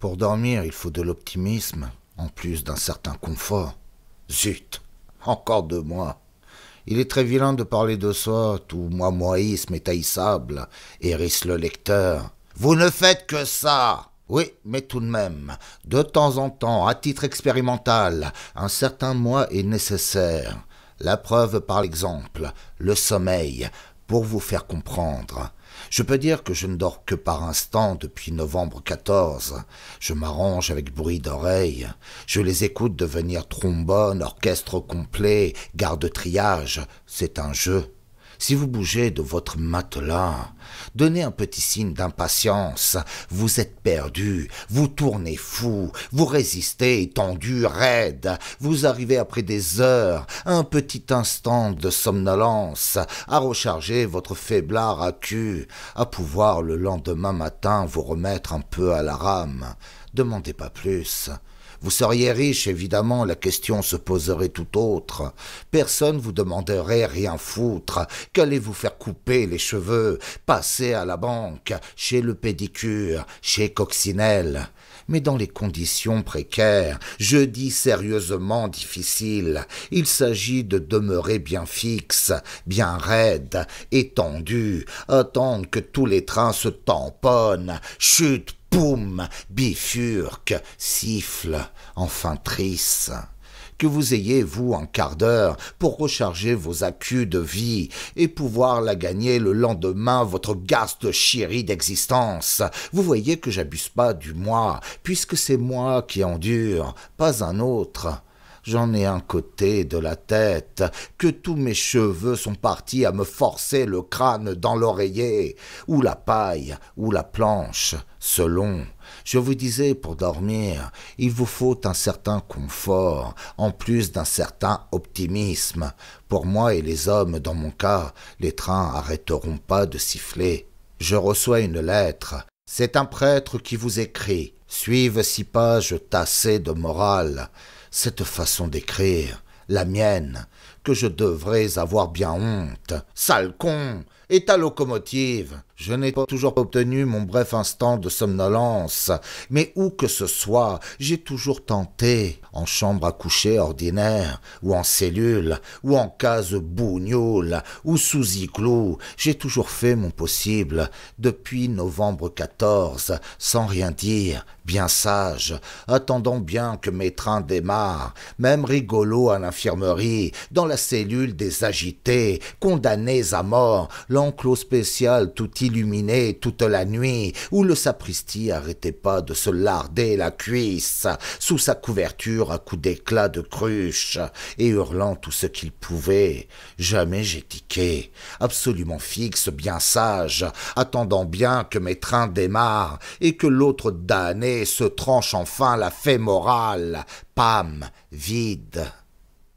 Pour dormir, il faut de l'optimisme, en plus d'un certain confort. Zut Encore deux mois !»« Il est très vilain de parler de soi, tout moi-moïsme est haïssable, hérisse le lecteur. Vous ne faites que ça oui, mais tout de même, de temps en temps, à titre expérimental, un certain moi est nécessaire. La preuve, par l'exemple, le sommeil, pour vous faire comprendre. Je peux dire que je ne dors que par instants depuis novembre 14. Je m'arrange avec bruit d'oreille. Je les écoute devenir trombone, orchestre complet, garde-triage. C'est un jeu. Si vous bougez de votre matelas, donnez un petit signe d'impatience, vous êtes perdu, vous tournez fou, vous résistez, tendu, raide, vous arrivez après des heures, un petit instant de somnolence, à recharger votre faiblard à à pouvoir le lendemain matin vous remettre un peu à la rame. Demandez pas plus. Vous seriez riche, évidemment, la question se poserait tout autre. Personne vous demanderait rien foutre. Qu'allez-vous faire couper les cheveux Passer à la banque, chez le pédicure, chez Coccinelle mais dans les conditions précaires, je dis sérieusement difficiles, il s'agit de demeurer bien fixe, bien raide, étendu, attendre que tous les trains se tamponnent, chutent Boum bifurque, siffle, enfin trisse que vous ayez, vous, un quart d'heure pour recharger vos accus de vie et pouvoir la gagner le lendemain, votre gaste chérie d'existence. Vous voyez que j'abuse pas du moi, puisque c'est moi qui endure, pas un autre j'en ai un côté de la tête, que tous mes cheveux sont partis à me forcer le crâne dans l'oreiller, ou la paille, ou la planche, selon. Je vous disais, pour dormir, il vous faut un certain confort, en plus d'un certain optimisme. Pour moi et les hommes, dans mon cas, les trains arrêteront pas de siffler. Je reçois une lettre. C'est un prêtre qui vous écrit. Suivez six pages tassées de morale cette façon d'écrire, la mienne, que je devrais avoir bien honte. Sale con Et ta locomotive Je n'ai pas toujours obtenu mon bref instant de somnolence, mais où que ce soit, j'ai toujours tenté, en chambre à coucher ordinaire, ou en cellule, ou en case bougnoule, ou sous igloo, j'ai toujours fait mon possible, depuis novembre 14, sans rien dire, bien sage, attendant bien que mes trains démarrent, même rigolo à l'infirmerie, dans la cellule des agités, condamnés à mort, l'enclos spécial tout illuminé toute la nuit, où le sapristi arrêtait pas de se larder la cuisse, sous sa couverture à coups d'éclats de cruche et hurlant tout ce qu'il pouvait. Jamais j'ai tiqué, absolument fixe, bien sage, attendant bien que mes trains démarrent et que l'autre damné se tranche enfin la fémorale. Pam, vide.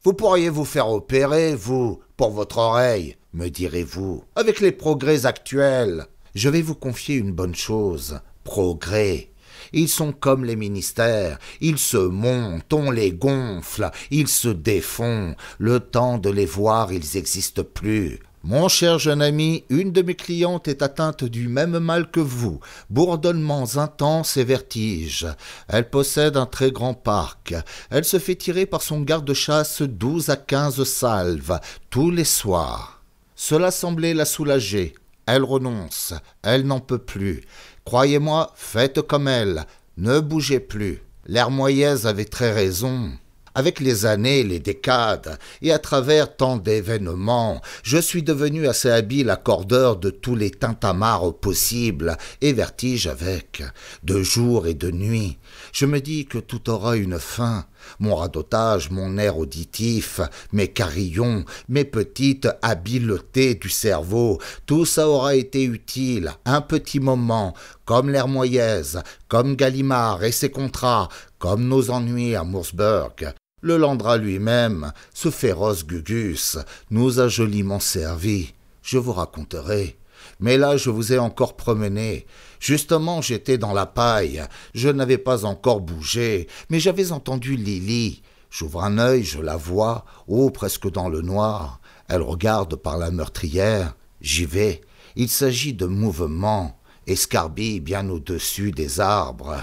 Vous pourriez vous faire opérer, vous, pour votre oreille, me direz-vous, avec les progrès actuels. Je vais vous confier une bonne chose. Progrès. Ils sont comme les ministères, ils se montent, on les gonfle, ils se défont, le temps de les voir, ils n'existent plus. Mon cher jeune ami, une de mes clientes est atteinte du même mal que vous, bourdonnements intenses et vertiges. Elle possède un très grand parc. Elle se fait tirer par son garde-chasse douze à quinze salves, tous les soirs. Cela semblait la soulager, elle renonce, elle n'en peut plus. Croyez-moi, faites comme elle, ne bougez plus. moyen avait très raison. Avec les années, les décades, et à travers tant d'événements, je suis devenu assez habile accordeur de tous les tintamarres possibles, et vertige avec, de jour et de nuit. Je me dis que tout aura une fin. Mon radotage, mon air auditif, mes carillons, mes petites habiletés du cerveau, tout ça aura été utile, un petit moment, comme l'air moyèse, comme Galimard et ses contrats, comme nos ennuis à Moorsburg. Le Landra lui-même, ce féroce Gugus, nous a joliment servi. Je vous raconterai. Mais là, je vous ai encore promené. Justement, j'étais dans la paille. Je n'avais pas encore bougé, mais j'avais entendu Lily. J'ouvre un œil, je la vois, haut presque dans le noir. Elle regarde par la meurtrière. J'y vais. Il s'agit de mouvements escarbilles bien au-dessus des arbres,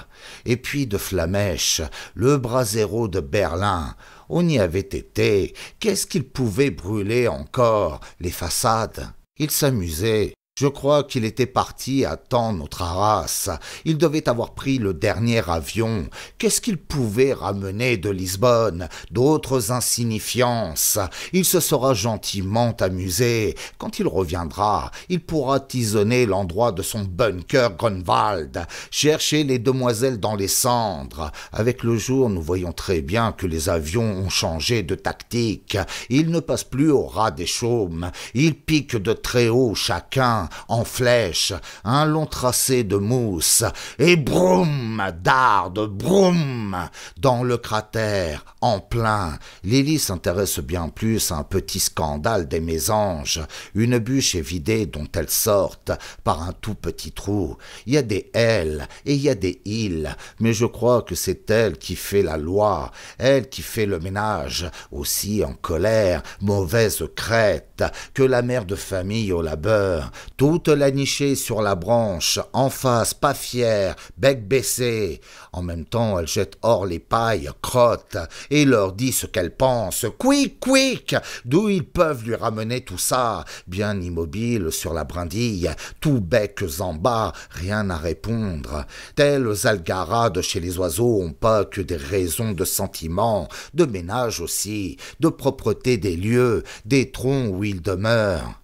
et puis de Flamèche, le brasero de Berlin. On y avait été. Qu'est-ce qu'il pouvait brûler encore Les façades. Il s'amusait. Je crois qu'il était parti à temps notre race. Il devait avoir pris le dernier avion. Qu'est-ce qu'il pouvait ramener de Lisbonne D'autres insignifiances. Il se sera gentiment amusé. Quand il reviendra, il pourra tisonner l'endroit de son bunker Grunwald, chercher les demoiselles dans les cendres. Avec le jour, nous voyons très bien que les avions ont changé de tactique. Ils ne passent plus au ras des chaumes. Ils piquent de très haut chacun en flèche, un hein, long tracé de mousse, et broum, darde, broum, dans le cratère, en plein. Lily s'intéresse bien plus à un petit scandale des mésanges. Une bûche est vidée dont elle sortent par un tout petit trou. Il y a des ailes et il y a des îles, mais je crois que c'est elle qui fait la loi, elle qui fait le ménage, aussi en colère, mauvaise crête, que la mère de famille au labeur, toute la nichée sur la branche, en face, pas fière, bec baissé. En même temps, elle jette hors les pailles, crotte, et leur dit ce qu'elle pense. Quick, quick D'où ils peuvent lui ramener tout ça, bien immobile sur la brindille, tout bec en bas, rien à répondre. Tels algarades chez les oiseaux ont pas que des raisons de sentiment, de ménage aussi, de propreté des lieux, des troncs où ils demeurent.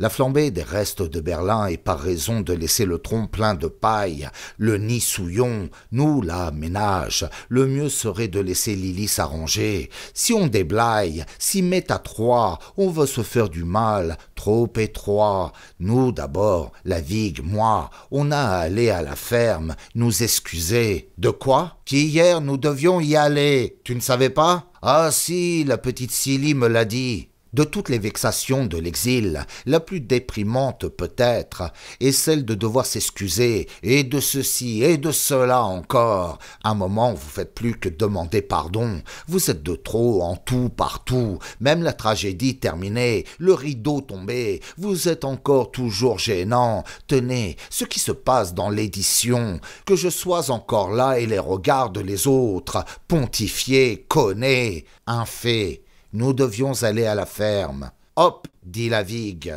La flambée des restes de Berlin est par raison de laisser le tronc plein de paille, le nid souillon, nous la ménage. Le mieux serait de laisser Lily s'arranger. Si on déblaye, s'y met à trois, on va se faire du mal, trop étroit. Nous d'abord, la vigue, moi, on a à aller à la ferme, nous excuser. De quoi Qu'hier nous devions y aller. Tu ne savais pas Ah si, la petite Silly me l'a dit. De toutes les vexations de l'exil, la plus déprimante peut-être est celle de devoir s'excuser, et de ceci et de cela encore. Un moment, vous faites plus que demander pardon. Vous êtes de trop en tout, partout. Même la tragédie terminée, le rideau tombé, vous êtes encore toujours gênant. Tenez, ce qui se passe dans l'édition, que je sois encore là et les regards les autres, pontifié, connaît, un fait nous devions aller à la ferme. Hop dit la vigue.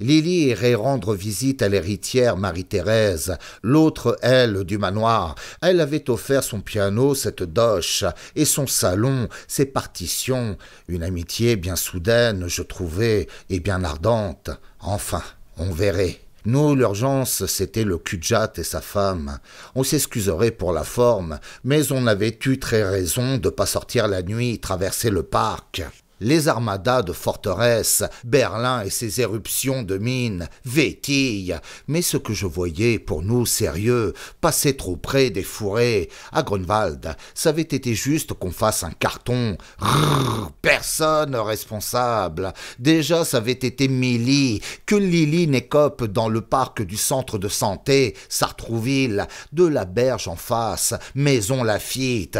Lily irait rendre visite à l'héritière Marie-Thérèse, l'autre, elle, du manoir. Elle avait offert son piano, cette doche, et son salon, ses partitions. Une amitié bien soudaine, je trouvais, et bien ardente. Enfin, on verrait. Nous, l'urgence, c'était le Kudjat et sa femme. On s'excuserait pour la forme, mais on avait eu très raison de pas sortir la nuit et traverser le parc les armadas de forteresses, Berlin et ses éruptions de mines, vétillent, mais ce que je voyais, pour nous sérieux, passer trop près des fourrés, à Grunwald, ça avait été juste qu'on fasse un carton, personne responsable, déjà ça avait été Milly, que Lily n'écope dans le parc du centre de santé, Sartrouville, de la berge en face, Maison Lafitte,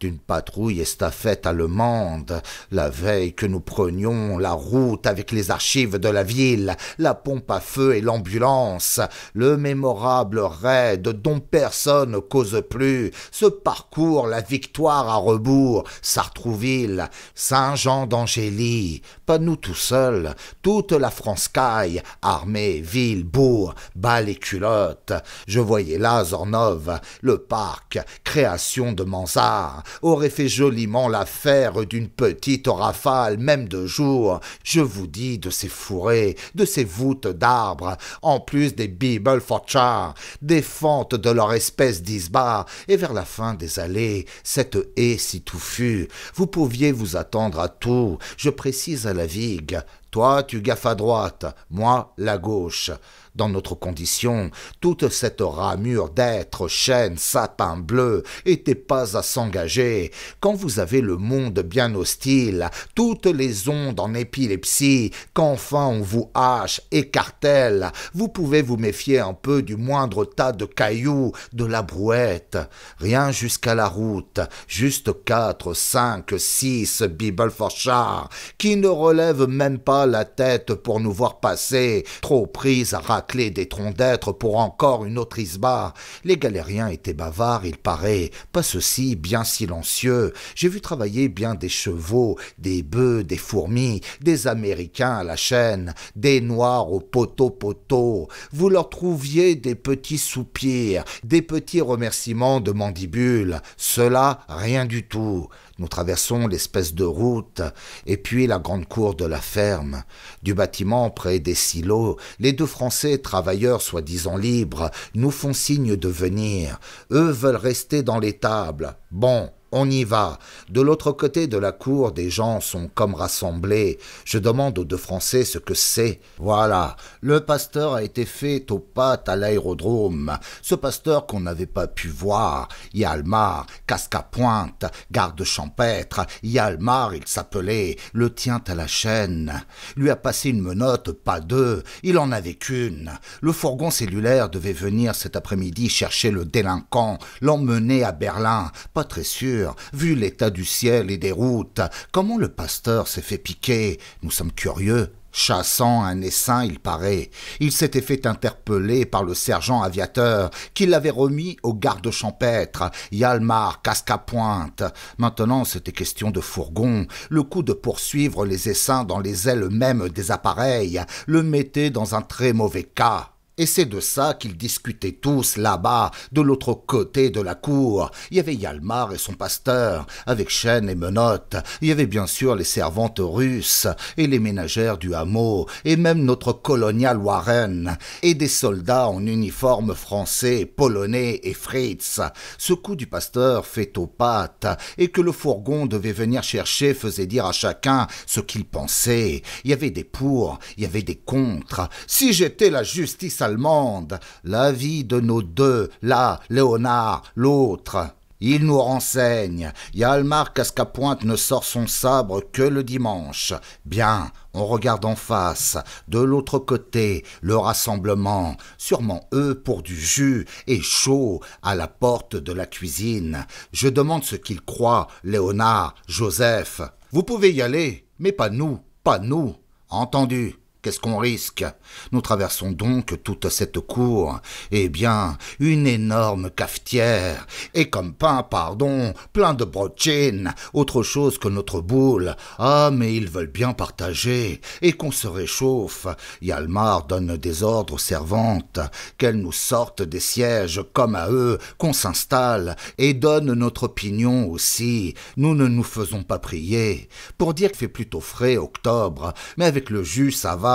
d'une patrouille estafette allemande, la veille que nous prenions la route avec les archives de la ville, la pompe à feu et l'ambulance, le mémorable raid dont personne ne cause plus, ce parcours, la victoire à rebours, Sartrouville, Saint-Jean d'Angély, pas nous tout seuls, toute la France caille, armée, ville, bourg, balles et culottes. Je voyais là Zornov, le parc, création de Mansart, aurait fait joliment l'affaire d'une petites rafales, même de jour, je vous dis de ces fourrés, de ces voûtes d'arbres, en plus des Bible char, des fentes de leur espèce d'isbar, et vers la fin des allées, cette haie si touffue. Vous pouviez vous attendre à tout, je précise à la vigue. Toi, tu gaffes à droite, moi, la gauche dans notre condition, toute cette ramure d'êtres, chênes, sapins bleus, était pas à s'engager. Quand vous avez le monde bien hostile, toutes les ondes en épilepsie, qu'enfin on vous hache, écartèle, vous pouvez vous méfier un peu du moindre tas de cailloux, de la brouette. Rien jusqu'à la route, juste quatre, cinq, six Char, qui ne relèvent même pas la tête pour nous voir passer, trop prise à clé des troncs d'être pour encore une autre isba. Les galériens étaient bavards, il paraît, pas ceci, bien silencieux. J'ai vu travailler bien des chevaux, des bœufs, des fourmis, des Américains à la chaîne, des Noirs au poteau-poteau. Vous leur trouviez des petits soupirs, des petits remerciements de mandibule. Cela, rien du tout. Nous traversons l'espèce de route, et puis la grande cour de la ferme, du bâtiment près des silos. Les deux Français, travailleurs soi-disant libres, nous font signe de venir. Eux veulent rester dans les tables. Bon, on y va. De l'autre côté de la cour, des gens sont comme rassemblés. Je demande aux deux Français ce que c'est. Voilà, le pasteur a été fait aux pattes à l'aérodrome. Ce pasteur qu'on n'avait pas pu voir. Yalmar, pointe, garde champêtre. Yalmar, il s'appelait, le tient à la chaîne. Lui a passé une menotte, pas deux. Il en avait qu'une. Le fourgon cellulaire devait venir cet après-midi chercher le délinquant, l'emmener à Berlin. Pas très sûr vu l'état du ciel et des routes, comment le pasteur s'est fait piquer. Nous sommes curieux, Chassant un essaim, il paraît, il s'était fait interpeller par le sergent aviateur, qui l'avait remis au garde champêtre, Yalmar Cascapointe. Maintenant, c'était question de fourgon. Le coup de poursuivre les essaims dans les ailes mêmes des appareils le mettait dans un très mauvais cas. Et c'est de ça qu'ils discutaient tous là-bas, de l'autre côté de la cour. Il y avait Yalmar et son pasteur, avec chaînes et menottes. Il y avait bien sûr les servantes russes, et les ménagères du hameau, et même notre colonial Warren, et des soldats en uniforme français, polonais et fritz. Ce coup du pasteur fait aux pattes, et que le fourgon devait venir chercher faisait dire à chacun ce qu'il pensait. Il y avait des pour, il y avait des contre. Si j'étais la justice à la vie de nos deux, là, Léonard, l'autre. Il nous renseigne. Yalmar Cascapointe ne sort son sabre que le dimanche. Bien, on regarde en face, de l'autre côté, le rassemblement, sûrement eux pour du jus et chaud à la porte de la cuisine. Je demande ce qu'ils croient, Léonard, Joseph. Vous pouvez y aller, mais pas nous, pas nous. Entendu. Qu'est-ce qu'on risque Nous traversons donc toute cette cour, eh bien, une énorme cafetière, et comme pain, pardon, plein de brochines, autre chose que notre boule. Ah, mais ils veulent bien partager, et qu'on se réchauffe. Yalmar donne des ordres aux servantes, qu'elles nous sortent des sièges comme à eux, qu'on s'installe, et donne notre opinion aussi. Nous ne nous faisons pas prier. Pour dire que fait plutôt frais octobre, mais avec le jus, ça va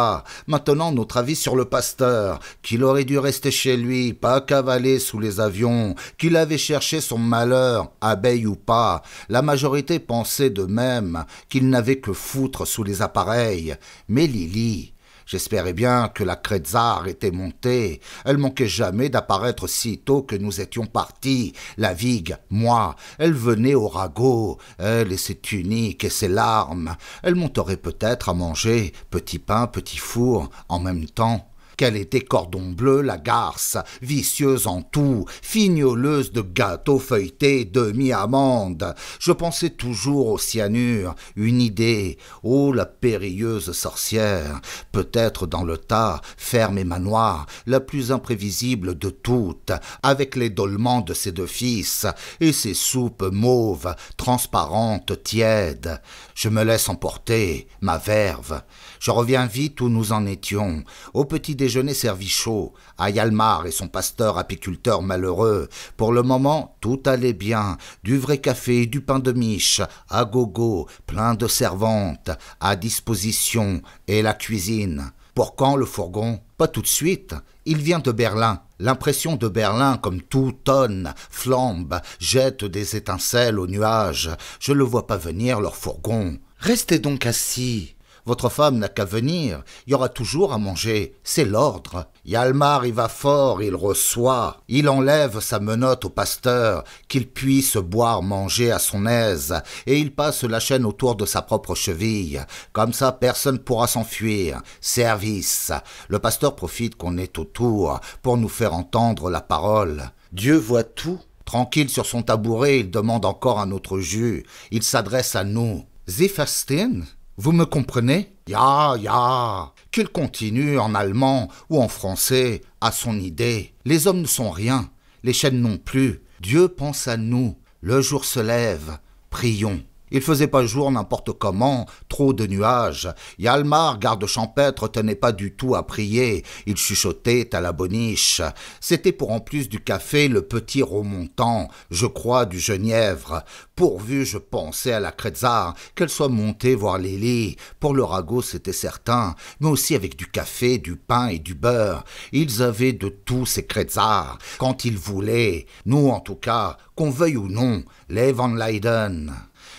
Maintenant, notre avis sur le pasteur, qu'il aurait dû rester chez lui, pas cavaler sous les avions, qu'il avait cherché son malheur, abeille ou pas. La majorité pensait de même, qu'il n'avait que foutre sous les appareils. Mais Lily, J'espérais bien que la Kretzar était montée. Elle manquait jamais d'apparaître si tôt que nous étions partis. La vigue, moi, elle venait au ragot, elle et ses tuniques et ses larmes. Elle monterait peut-être à manger, petit pain, petit four, en même temps qu'elle était cordon bleu, la garce, vicieuse en tout, fignoleuse de gâteaux feuilletés, demi-amandes. Je pensais toujours au cyanure, une idée, oh la périlleuse sorcière, peut-être dans le tas, ferme et manoir, la plus imprévisible de toutes, avec les dolements de ses deux fils, et ses soupes mauves, transparentes, tièdes. Je me laisse emporter, ma verve. Je reviens vite où nous en étions, au petit déjeuner servi chaud, à Yalmar et son pasteur apiculteur malheureux. Pour le moment, tout allait bien, du vrai café, du pain de miche, à gogo, plein de servantes, à disposition, et la cuisine. Pour quand le fourgon Pas tout de suite. Il vient de Berlin. L'impression de Berlin, comme tout tonne, flambe, jette des étincelles aux nuages. Je le vois pas venir, leur fourgon. Restez donc assis. Votre femme n'a qu'à venir, il y aura toujours à manger, c'est l'ordre. Yalmar y va fort, il reçoit, il enlève sa menotte au pasteur, qu'il puisse boire, manger à son aise, et il passe la chaîne autour de sa propre cheville. Comme ça, personne pourra s'enfuir. Service. Le pasteur profite qu'on est autour pour nous faire entendre la parole. Dieu voit tout. Tranquille sur son tabouret, il demande encore un autre jus. Il s'adresse à nous. Zifastin? » Vous me comprenez Ya, ya Qu'il continue en allemand ou en français, à son idée. Les hommes ne sont rien, les chaînes non plus. Dieu pense à nous. Le jour se lève. Prions. Il faisait pas jour n'importe comment, trop de nuages. Yalmar, garde champêtre, tenait pas du tout à prier. Il chuchotait à la boniche. C'était pour en plus du café le petit remontant, je crois du genièvre. Pourvu, je pensais à la Kretzar, qu'elle soit montée voir Lily. Pour le ragot, c'était certain, mais aussi avec du café, du pain et du beurre. Ils avaient de tout ces Kretzars, quand ils voulaient. Nous, en tout cas, qu'on veuille ou non, les Van Leiden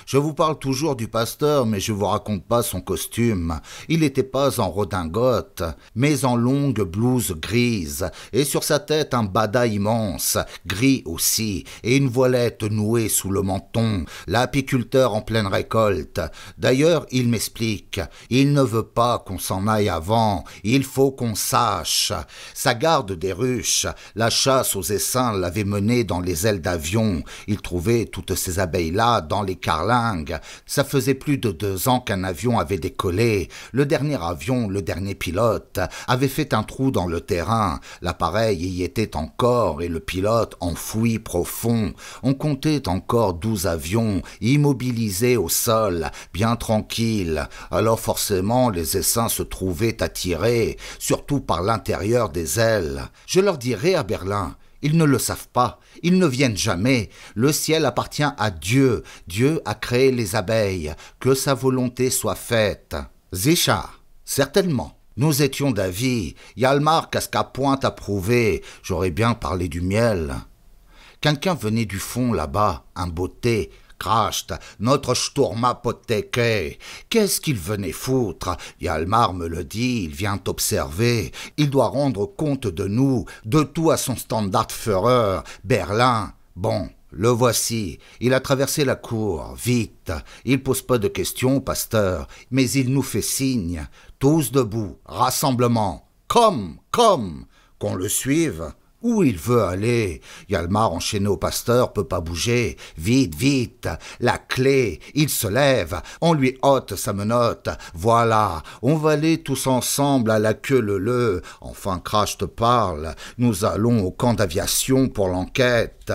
je vous parle toujours du pasteur, mais je vous raconte pas son costume. Il n'était pas en redingote, mais en longue blouse grise, et sur sa tête un bada immense, gris aussi, et une voilette nouée sous le menton, l'apiculteur en pleine récolte. D'ailleurs, il m'explique, il ne veut pas qu'on s'en aille avant, il faut qu'on sache. Sa garde des ruches, la chasse aux essaims l'avait mené dans les ailes d'avion, il trouvait toutes ces abeilles-là dans les carlins ça faisait plus de deux ans qu'un avion avait décollé. Le dernier avion, le dernier pilote, avait fait un trou dans le terrain. L'appareil y était encore et le pilote enfoui profond. On comptait encore douze avions, immobilisés au sol, bien tranquilles. Alors forcément, les essaims se trouvaient attirés, surtout par l'intérieur des ailes. Je leur dirai à Berlin, ils ne le savent pas, ils ne viennent jamais. Le ciel appartient à Dieu. Dieu a créé les abeilles. Que sa volonté soit faite. Zécha, certainement. Nous étions d'avis. Yalmar point point prouver J'aurais bien parlé du miel. Quelqu'un venait du fond là-bas, un beauté. Crasht, notre Sturmapotheke, Qu'est-ce qu'il venait foutre Yalmar me le dit, il vient observer. Il doit rendre compte de nous, de tout à son standardführer, Berlin. Bon, le voici. Il a traversé la cour, vite. Il pose pas de questions, pasteur, mais il nous fait signe. Tous debout, rassemblement. Comme, comme qu'on le suive. Où il veut aller Yalmar enchaîné au pasteur peut pas bouger. Vite, vite La clé Il se lève, on lui ôte sa menotte. Voilà, on va aller tous ensemble à la queue le leu Enfin, Crash te parle, nous allons au camp d'aviation pour l'enquête.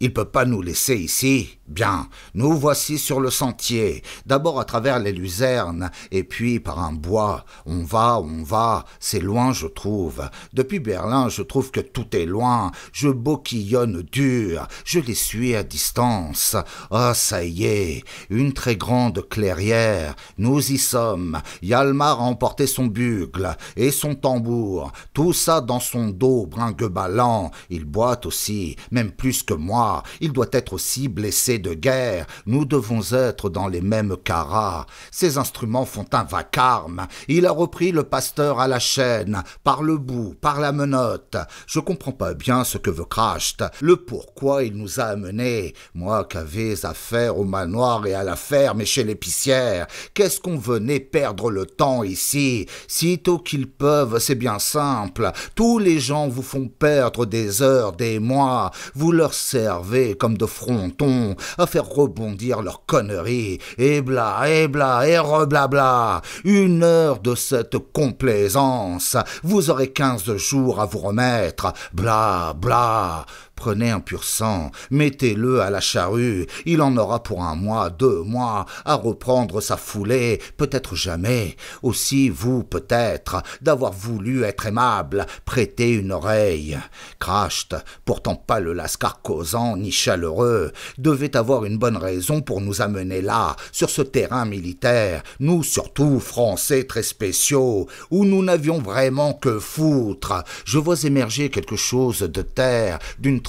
Il peut pas nous laisser ici. Bien, nous voici sur le sentier, d'abord à travers les luzernes, et puis par un bois. On va, on va, c'est loin, je trouve. Depuis Berlin, je trouve que tout est loin. Je boquillonne dur, je les suis à distance. Ah, ça y est, une très grande clairière. Nous y sommes. Yalmar a emporté son bugle et son tambour, tout ça dans son dos ballant. »« Il boite aussi, même plus que moi il doit être aussi blessé de guerre, nous devons être dans les mêmes carats. Ces instruments font un vacarme, il a repris le pasteur à la chaîne, par le bout, par la menotte. Je comprends pas bien ce que veut Kracht, le pourquoi il nous a amenés. Moi qu'avais affaire au manoir et à la ferme et chez l'épicière, qu'est-ce qu'on venait perdre le temps ici Sitôt qu'ils peuvent, c'est bien simple, tous les gens vous font perdre des heures, des mois, vous leur servez comme de frontons, à faire rebondir leurs conneries, et bla, et bla, et re-bla-bla, Une heure de cette complaisance, vous aurez quinze jours à vous remettre, bla, bla. Prenez un pur sang, mettez-le à la charrue, il en aura pour un mois, deux mois, à reprendre sa foulée, peut-être jamais. Aussi, vous, peut-être, d'avoir voulu être aimable, prêter une oreille. Crasht, pourtant pas le lascar causant ni chaleureux, devait avoir une bonne raison pour nous amener là, sur ce terrain militaire, nous surtout français très spéciaux, où nous n'avions vraiment que foutre. Je vois émerger quelque chose de terre, d'une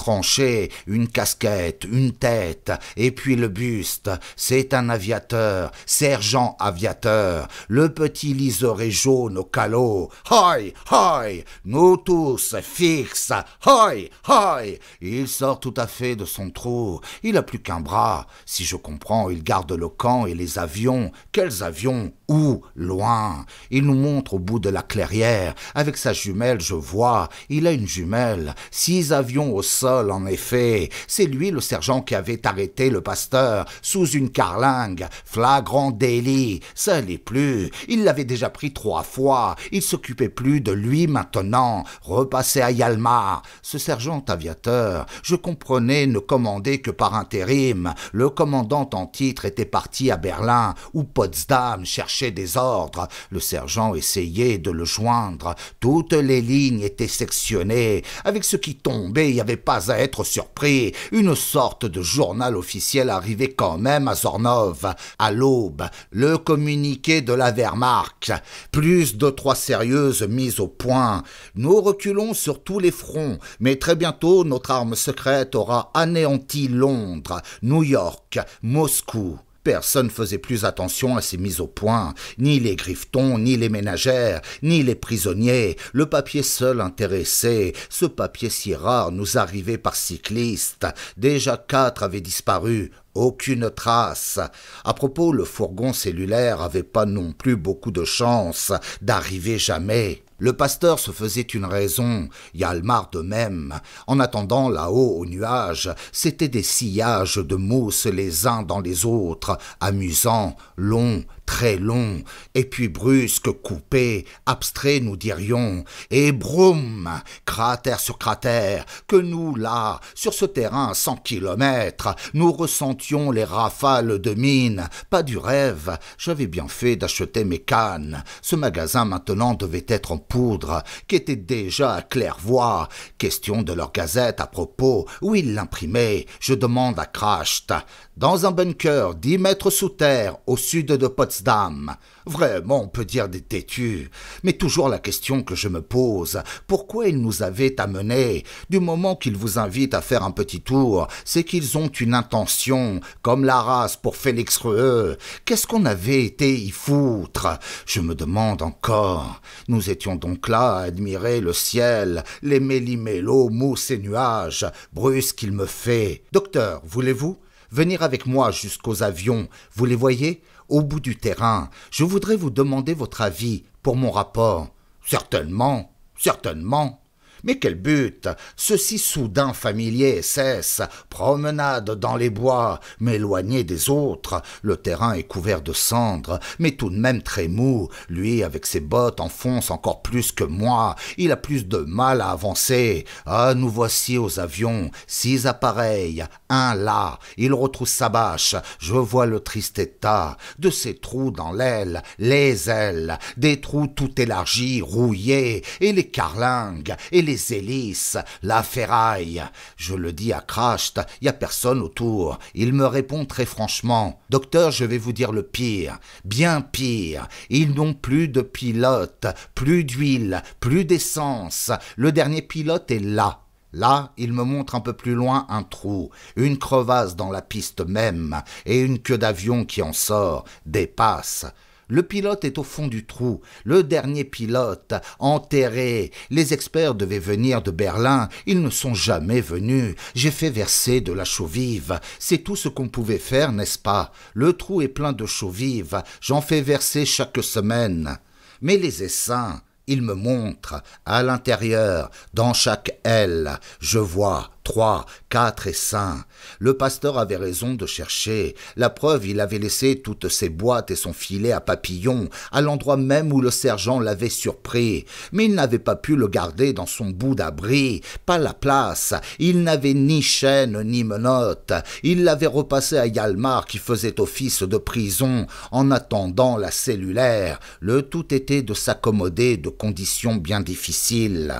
une casquette, une tête, et puis le buste. C'est un aviateur, sergent aviateur, le petit liseré jaune au calot. Hoi, hoi, nous tous, fixe, hoi, hoi. Il sort tout à fait de son trou, il a plus qu'un bras. Si je comprends, il garde le camp et les avions. Quels avions Où Loin. Il nous montre au bout de la clairière. Avec sa jumelle, je vois, il a une jumelle. Six avions au sol en effet. C'est lui le sergent qui avait arrêté le pasteur sous une carlingue. Flagrant délit. Ça n'est plus. Il l'avait déjà pris trois fois. Il s'occupait plus de lui maintenant. Repassé à Yalma. Ce sergent aviateur, je comprenais, ne commandait que par intérim. Le commandant en titre était parti à Berlin ou Potsdam cherchait des ordres. Le sergent essayait de le joindre. Toutes les lignes étaient sectionnées. Avec ce qui tombait, il n'y avait pas à être surpris, une sorte de journal officiel arrivait quand même à Zornov, à l'aube, le communiqué de la Wehrmacht, plus de trois sérieuses mises au point. Nous reculons sur tous les fronts, mais très bientôt notre arme secrète aura anéanti Londres, New York, Moscou. Personne faisait plus attention à ces mises au point, ni les griffetons, ni les ménagères, ni les prisonniers. Le papier seul intéressait, ce papier si rare nous arrivait par cycliste. Déjà quatre avaient disparu, aucune trace. À propos, le fourgon cellulaire n'avait pas non plus beaucoup de chance d'arriver jamais. Le pasteur se faisait une raison, Yalmar de même. En attendant, là-haut, aux nuages, c'étaient des sillages de mousse les uns dans les autres, amusants, longs, très long, et puis brusque, coupé, abstrait, nous dirions, et broum, cratère sur cratère, que nous, là, sur ce terrain cent kilomètres, nous ressentions les rafales de mine, pas du rêve, j'avais bien fait d'acheter mes cannes, ce magasin maintenant devait être en poudre, qui était déjà à claire-voie, question de leur gazette à propos, où ils l'imprimaient, je demande à Crasht, dans un bunker dix mètres sous terre, au sud de Potsdam, Vraiment, on peut dire des têtus. Mais toujours la question que je me pose, pourquoi ils nous avaient amenés Du moment qu'ils vous invitent à faire un petit tour, c'est qu'ils ont une intention, comme la race pour Félix Rueux. Qu'est-ce qu'on avait été y foutre Je me demande encore. Nous étions donc là à admirer le ciel, les mélimélos, mousse et nuages. brusques qu'il me fait. Docteur, voulez-vous Venir avec moi jusqu'aux avions, vous les voyez au bout du terrain. Je voudrais vous demander votre avis pour mon rapport. Certainement, certainement. Mais quel but Ceci soudain familier cesse, promenade dans les bois, m'éloigner des autres, le terrain est couvert de cendres, mais tout de même très mou, lui avec ses bottes enfonce encore plus que moi, il a plus de mal à avancer. Ah, nous voici aux avions, six appareils, un là, il retrouve sa bâche, je vois le triste état, de ses trous dans l'aile, les ailes, des trous tout élargis, rouillés, et les carlingues, et les hélices, la ferraille. Je le dis à il y a personne autour. Il me répond très franchement. Docteur, je vais vous dire le pire, bien pire. Ils n'ont plus de pilote, plus d'huile, plus d'essence. Le dernier pilote est là. Là, il me montre un peu plus loin un trou, une crevasse dans la piste même, et une queue d'avion qui en sort, dépasse. Le pilote est au fond du trou, le dernier pilote, enterré. Les experts devaient venir de Berlin, ils ne sont jamais venus. J'ai fait verser de la chaux vive, c'est tout ce qu'on pouvait faire, n'est-ce pas Le trou est plein de chaux vive, j'en fais verser chaque semaine. Mais les essaims, ils me montrent, à l'intérieur, dans chaque aile, je vois « Trois, quatre et cinq. » Le pasteur avait raison de chercher. La preuve, il avait laissé toutes ses boîtes et son filet à papillons à l'endroit même où le sergent l'avait surpris. Mais il n'avait pas pu le garder dans son bout d'abri. Pas la place. Il n'avait ni chaîne ni menottes. Il l'avait repassé à Yalmar qui faisait office de prison en attendant la cellulaire. Le tout était de s'accommoder de conditions bien difficiles.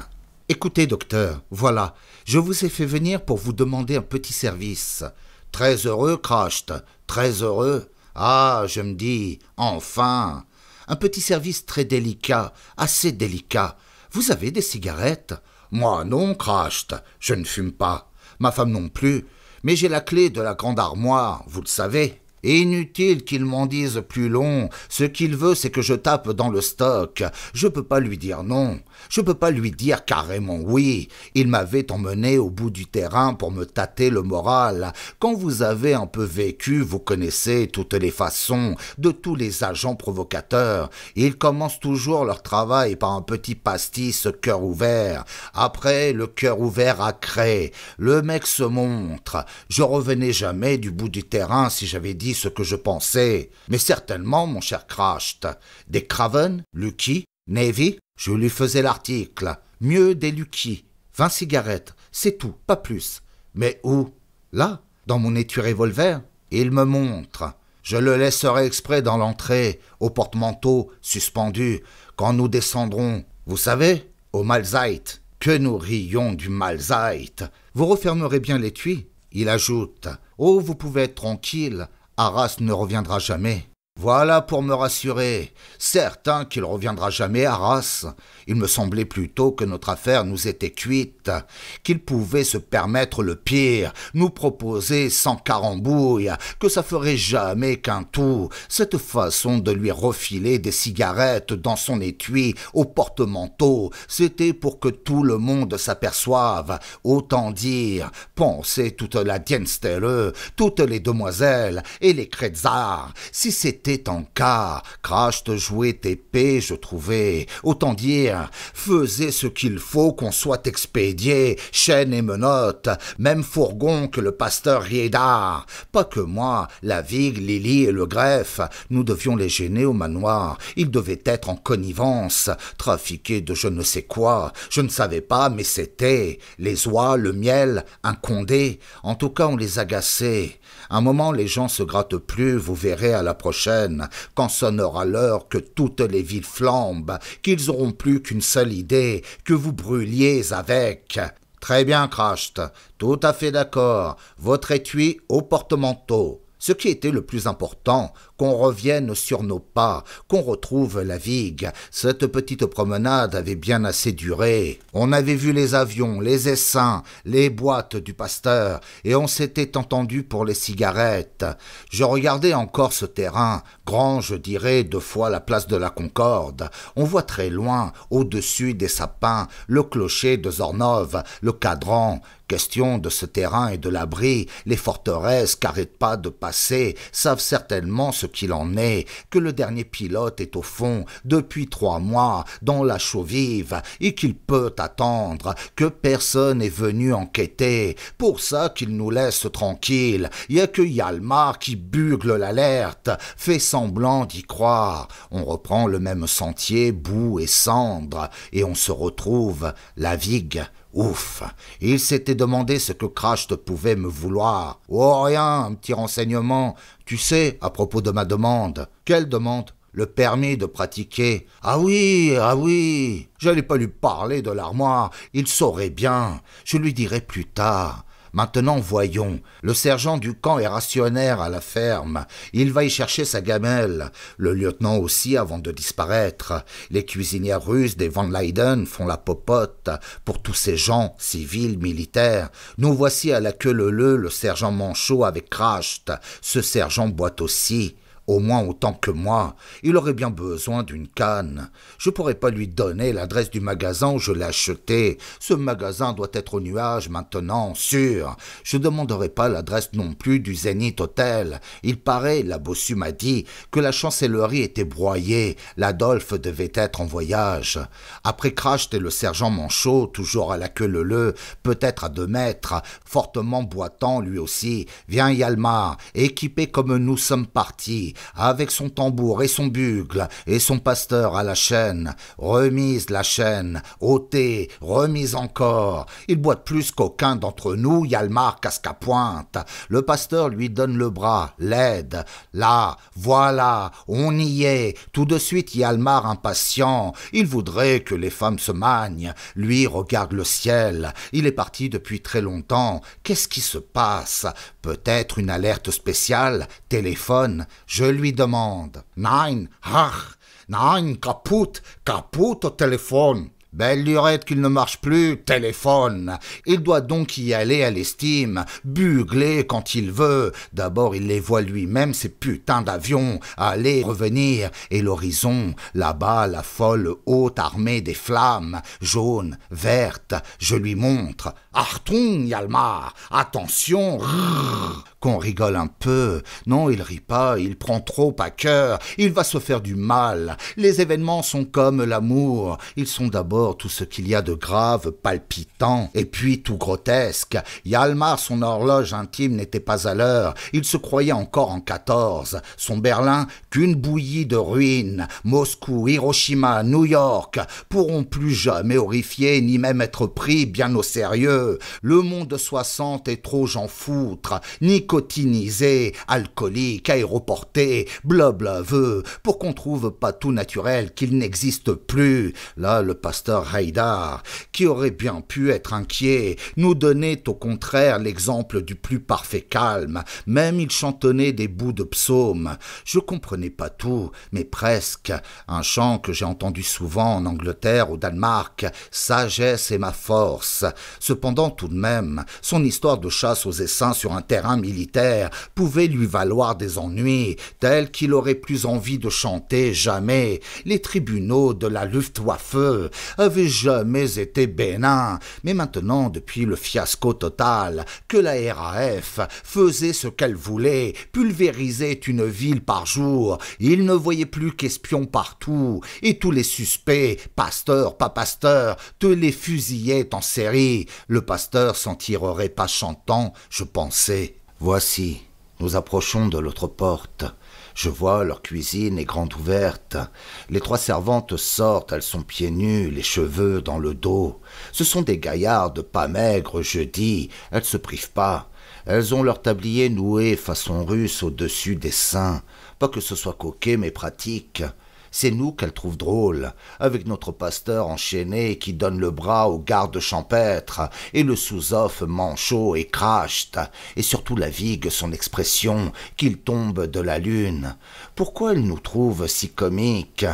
Écoutez, docteur, voilà, je vous ai fait venir pour vous demander un petit service. Très heureux, Crasht, très heureux. Ah, je me dis, enfin Un petit service très délicat, assez délicat. Vous avez des cigarettes Moi non, Crasht, je ne fume pas. Ma femme non plus, mais j'ai la clé de la grande armoire, vous le savez. Inutile qu'il m'en dise plus long. Ce qu'il veut, c'est que je tape dans le stock. Je peux pas lui dire non. Je ne peux pas lui dire carrément oui. Il m'avait emmené au bout du terrain pour me tâter le moral. Quand vous avez un peu vécu, vous connaissez toutes les façons de tous les agents provocateurs. Ils commencent toujours leur travail par un petit pastis cœur ouvert. Après, le cœur ouvert a créé. Le mec se montre. Je revenais jamais du bout du terrain si j'avais dit ce que je pensais. Mais certainement, mon cher Kracht, des Craven, Lucky, Navy, je lui faisais l'article. Mieux des Lucky. Vingt cigarettes. C'est tout, pas plus. Mais où Là, dans mon étui revolver. Il me montre. Je le laisserai exprès dans l'entrée, au porte-manteau, suspendu, quand nous descendrons, vous savez, au Malzeit. Que nous rions du Malzeit. Vous refermerez bien l'étui. Il ajoute. Oh, vous pouvez être tranquille. Arras ne reviendra jamais. Voilà pour me rassurer. Certain qu'il reviendra jamais à Arras. Il me semblait plutôt que notre affaire nous était cuite, qu'il pouvait se permettre le pire, nous proposer sans carambouille, que ça ferait jamais qu'un tout, cette façon de lui refiler des cigarettes dans son étui, au porte-manteau, c'était pour que tout le monde s'aperçoive. Autant dire, pensez toute la Dienstelle, toutes les demoiselles et les Kretzar, si c'était en cas, Crash jouer, t'épée, je trouvais, autant dire, faisait ce qu'il faut qu'on soit expédié, chaîne et menottes, même fourgon que le pasteur Riedard. Pas que moi, la vigue, Lily et le greffe, nous devions les gêner au manoir, ils devaient être en connivence, trafiqués de je ne sais quoi, je ne savais pas, mais c'était, les oies, le miel, un condé, en tout cas on les agaçait, un moment, les gens se grattent plus, vous verrez à la prochaine, quand sonnera l'heure que toutes les villes flambent, qu'ils auront plus qu'une seule idée, que vous brûliez avec. Très bien, Crasht, tout à fait d'accord, votre étui au porte-manteau. Ce qui était le plus important, qu'on revienne sur nos pas, qu'on retrouve la vigue. Cette petite promenade avait bien assez duré. On avait vu les avions, les essaims, les boîtes du pasteur, et on s'était entendu pour les cigarettes. Je regardais encore ce terrain, grand, je dirais, deux fois la place de la Concorde. On voit très loin, au-dessus des sapins, le clocher de Zornov, le cadran, Question de ce terrain et de l'abri, les forteresses n'arrêtent pas de passer savent certainement ce qu'il en est, que le dernier pilote est au fond depuis trois mois dans la chaux vive et qu'il peut attendre, que personne n'est venu enquêter, pour ça qu'il nous laisse tranquille, y a que Yalmar qui bugle l'alerte, fait semblant d'y croire, on reprend le même sentier, boue et cendre, et on se retrouve la vigue Ouf Il s'était demandé ce que Crash te pouvait me vouloir. Oh rien, un petit renseignement. Tu sais, à propos de ma demande. Quelle demande le permis de pratiquer. Ah oui, ah oui. Je n'allais pas lui parler de l'armoire, il saurait bien. Je lui dirai plus tard. Maintenant, voyons. Le sergent du camp est rationnaire à la ferme. Il va y chercher sa gamelle. Le lieutenant aussi avant de disparaître. Les cuisinières russes des Van Leyden font la popote pour tous ces gens, civils, militaires. Nous voici à la queue leu le sergent Manchot avec Kracht. Ce sergent boit aussi au moins autant que moi. Il aurait bien besoin d'une canne. Je pourrais pas lui donner l'adresse du magasin où je l'ai acheté. Ce magasin doit être au nuage maintenant, sûr. Je ne demanderai pas l'adresse non plus du Zénith Hotel. Il paraît, la bossu m'a dit, que la chancellerie était broyée. L'Adolphe devait être en voyage. Après Crash et le sergent Manchot, toujours à la queue leu, peut-être à deux mètres, fortement boitant lui aussi, vient Yalmar, équipé comme nous sommes partis avec son tambour et son bugle, et son pasteur à la chaîne, remise la chaîne, ôtée, remise encore. Il boit plus qu'aucun d'entre nous, Yalmar casque à pointe, Le pasteur lui donne le bras, l'aide. Là, voilà, on y est. Tout de suite, Yalmar impatient. Il voudrait que les femmes se magnent. Lui regarde le ciel. Il est parti depuis très longtemps. Qu'est-ce qui se passe Peut-être une alerte spéciale, téléphone, je lui demande. Nein, ach, nein, kaput, kaput au téléphone. Belle lurette qu'il ne marche plus, téléphone. Il doit donc y aller à l'estime, bugler quand il veut. D'abord il les voit lui-même, ces putains d'avions, aller, revenir, et l'horizon, là-bas la folle haute armée des flammes, jaune, verte, je lui montre. Artung, Yalmar, attention, qu'on rigole un peu. Non, il rit pas, il prend trop à cœur, il va se faire du mal. Les événements sont comme l'amour, ils sont d'abord tout ce qu'il y a de grave, palpitant, et puis tout grotesque. Yalmar, son horloge intime n'était pas à l'heure, il se croyait encore en 14, son Berlin qu'une bouillie de ruines, Moscou, Hiroshima, New York, pourront plus jamais horrifier ni même être pris bien au sérieux. Le monde de 60 est trop j'en foutre, ni nicotinisé, alcoolique, aéroporté, blablaveux, pour qu'on trouve pas tout naturel qu'il n'existe plus. Là, le pasteur Haïdar, qui aurait bien pu être inquiet, nous donnait au contraire l'exemple du plus parfait calme. Même il chantonnait des bouts de psaumes. Je comprenais pas tout, mais presque. Un chant que j'ai entendu souvent en Angleterre, au Danemark, Sagesse est ma force. Cependant, tout de même, son histoire de chasse aux essaims sur un terrain militaire pouvait lui valoir des ennuis, tels qu'il aurait plus envie de chanter jamais. Les tribunaux de la Luftwaffe avaient jamais été bénins, mais maintenant, depuis le fiasco total, que la RAF faisait ce qu'elle voulait, pulvérisait une ville par jour, il ne voyait plus qu'espions partout, et tous les suspects, pasteurs, pas pasteurs, te les fusillaient en série. Le pasteur s'en tirerait pas chantant, je pensais. Voici, nous approchons de l'autre porte. Je vois leur cuisine est grande ouverte. Les trois servantes sortent, elles sont pieds nus, les cheveux dans le dos. Ce sont des gaillards pas maigres, je dis, elles se privent pas. Elles ont leur tablier noué façon russe au-dessus des seins. Pas que ce soit coquet, mais pratique. C'est nous qu'elle trouve drôle, avec notre pasteur enchaîné qui donne le bras au garde champêtre et le sous-off manchot et crache, et surtout la vigue son expression, qu'il tombe de la lune. Pourquoi elle nous trouve si comiques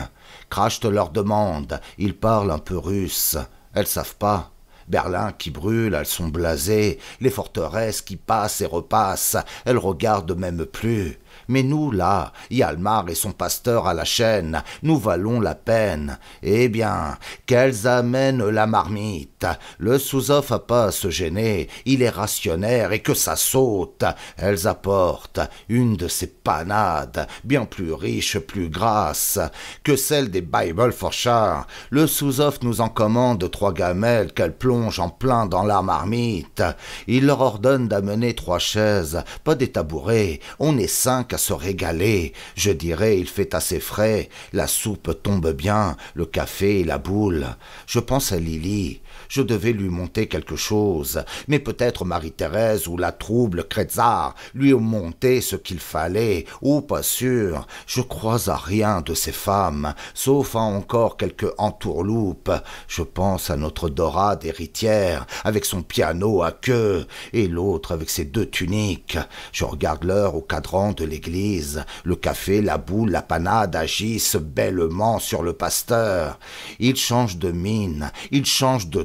Krasht leur demande, ils parlent un peu russe, elles savent pas. Berlin qui brûle, elles sont blasées, les forteresses qui passent et repassent, elles regardent même plus. Mais nous, là, Yalmar et son pasteur à la chaîne, nous valons la peine. Eh bien, qu'elles amènent la marmite. Le sous-off a pas à se gêner, il est rationnaire et que ça saute. Elles apportent une de ces panades, bien plus riche, plus grasse, que celle des Bible Char. Le sous-off nous en commande trois gamelles qu'elles plongent en plein dans la marmite. Il leur ordonne d'amener trois chaises, pas des tabourets. On est cinq à se régaler. Je dirais, il fait assez frais, la soupe tombe bien, le café et la boule. Je pense à Lily je devais lui monter quelque chose, mais peut-être Marie-Thérèse ou la trouble Kretzar lui ont monté ce qu'il fallait, ou oh, pas sûr, je crois à rien de ces femmes, sauf à encore quelques entourloupes, je pense à notre dorade héritière, avec son piano à queue, et l'autre avec ses deux tuniques, je regarde l'heure au cadran de l'église, le café, la boule, la panade agissent bellement sur le pasteur, il change de mine, il change de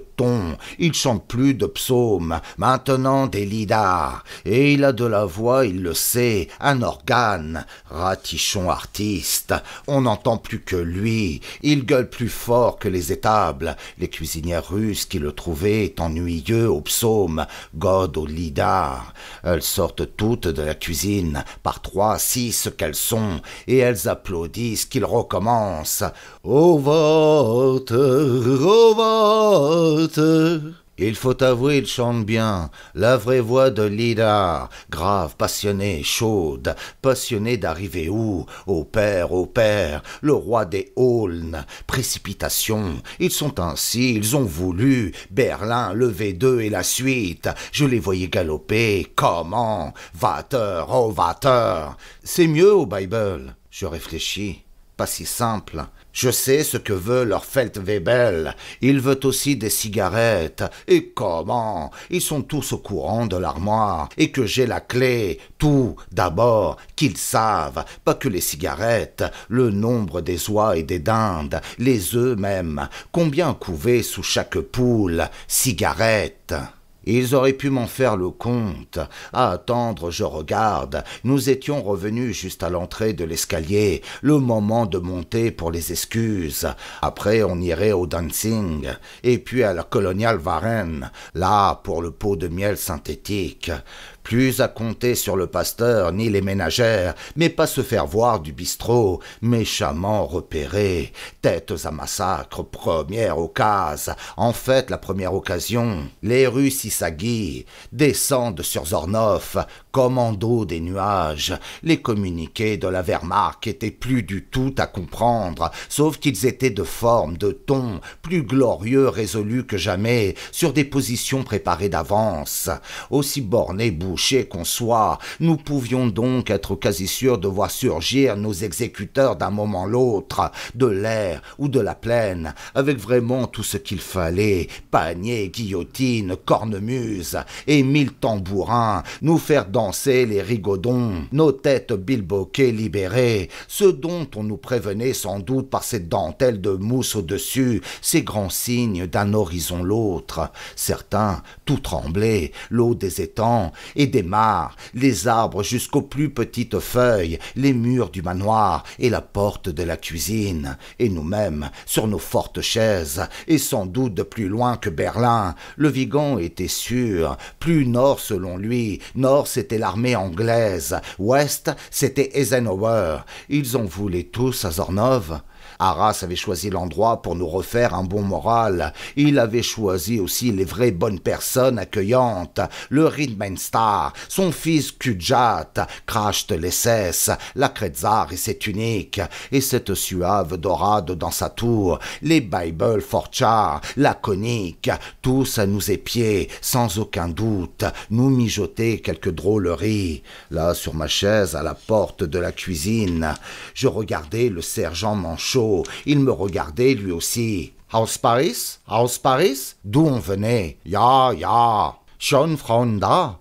il chante plus de psaumes, maintenant des lidars. et il a de la voix, il le sait, un organe, ratichon artiste, on n'entend plus que lui, il gueule plus fort que les étables, les cuisinières russes qui le trouvaient ennuyeux au psaumes god au lidar, elles sortent toutes de la cuisine, par trois, six qu'elles sont, et elles applaudissent qu'il recommence, au vote, au vote, il faut avouer, il chante bien, la vraie voix de Lida, grave, passionnée, chaude, passionnée d'arriver où Au père, au père, le roi des Aulnes, précipitation, ils sont ainsi, ils ont voulu, Berlin, le V2 et la suite, je les voyais galoper, comment Vateur, oh vateur C'est mieux au Bible, je réfléchis, pas si simple, je sais ce que veut leur Feldwebel. Il veut aussi des cigarettes. Et comment Ils sont tous au courant de l'armoire et que j'ai la clé. Tout, d'abord, qu'ils savent. Pas que les cigarettes, le nombre des oies et des dindes, les œufs même. Combien couver sous chaque poule Cigarettes ils auraient pu m'en faire le compte. À attendre, je regarde. Nous étions revenus juste à l'entrée de l'escalier, le moment de monter pour les excuses. Après, on irait au dancing, et puis à la coloniale Varenne, là pour le pot de miel synthétique plus à compter sur le pasteur ni les ménagères, mais pas se faire voir du bistrot, méchamment repéré, têtes à massacre, première occasion, en fait la première occasion, les rues saguient, descendent sur Zornoff, commando des nuages, les communiqués de la Wehrmacht étaient plus du tout à comprendre, sauf qu'ils étaient de forme, de ton, plus glorieux, résolus que jamais, sur des positions préparées d'avance, aussi bornées qu'on soit, nous pouvions donc être quasi sûrs de voir surgir nos exécuteurs d'un moment l'autre, de l'air ou de la plaine, avec vraiment tout ce qu'il fallait, paniers, guillotines, cornemuses et mille tambourins, nous faire danser les rigodons, nos têtes bilboquées libérées, ce dont on nous prévenait sans doute par cette dentelle de mousse au-dessus, ces grands signes d'un horizon l'autre. Certains, tout tremblaient, l'eau des étangs, et des mares, les arbres jusqu'aux plus petites feuilles, les murs du manoir et la porte de la cuisine, et nous-mêmes sur nos fortes chaises, et sans doute plus loin que Berlin. Le Vigan était sûr, plus nord selon lui, nord c'était l'armée anglaise, ouest c'était Eisenhower. Ils ont voulu tous à Zornov. Arras avait choisi l'endroit pour nous refaire un bon moral. Il avait choisi aussi les vraies bonnes personnes accueillantes, le star son fils Kujat, les Lessess, la Kretzar et ses tuniques, et cette suave dorade dans sa tour, les Bible forchar la conique, tous à nous épier, sans aucun doute, nous mijoter quelques drôleries. Là, sur ma chaise, à la porte de la cuisine, je regardais le sergent Manchot il me regardait lui aussi. House Paris House Paris D'où on venait Ya, ya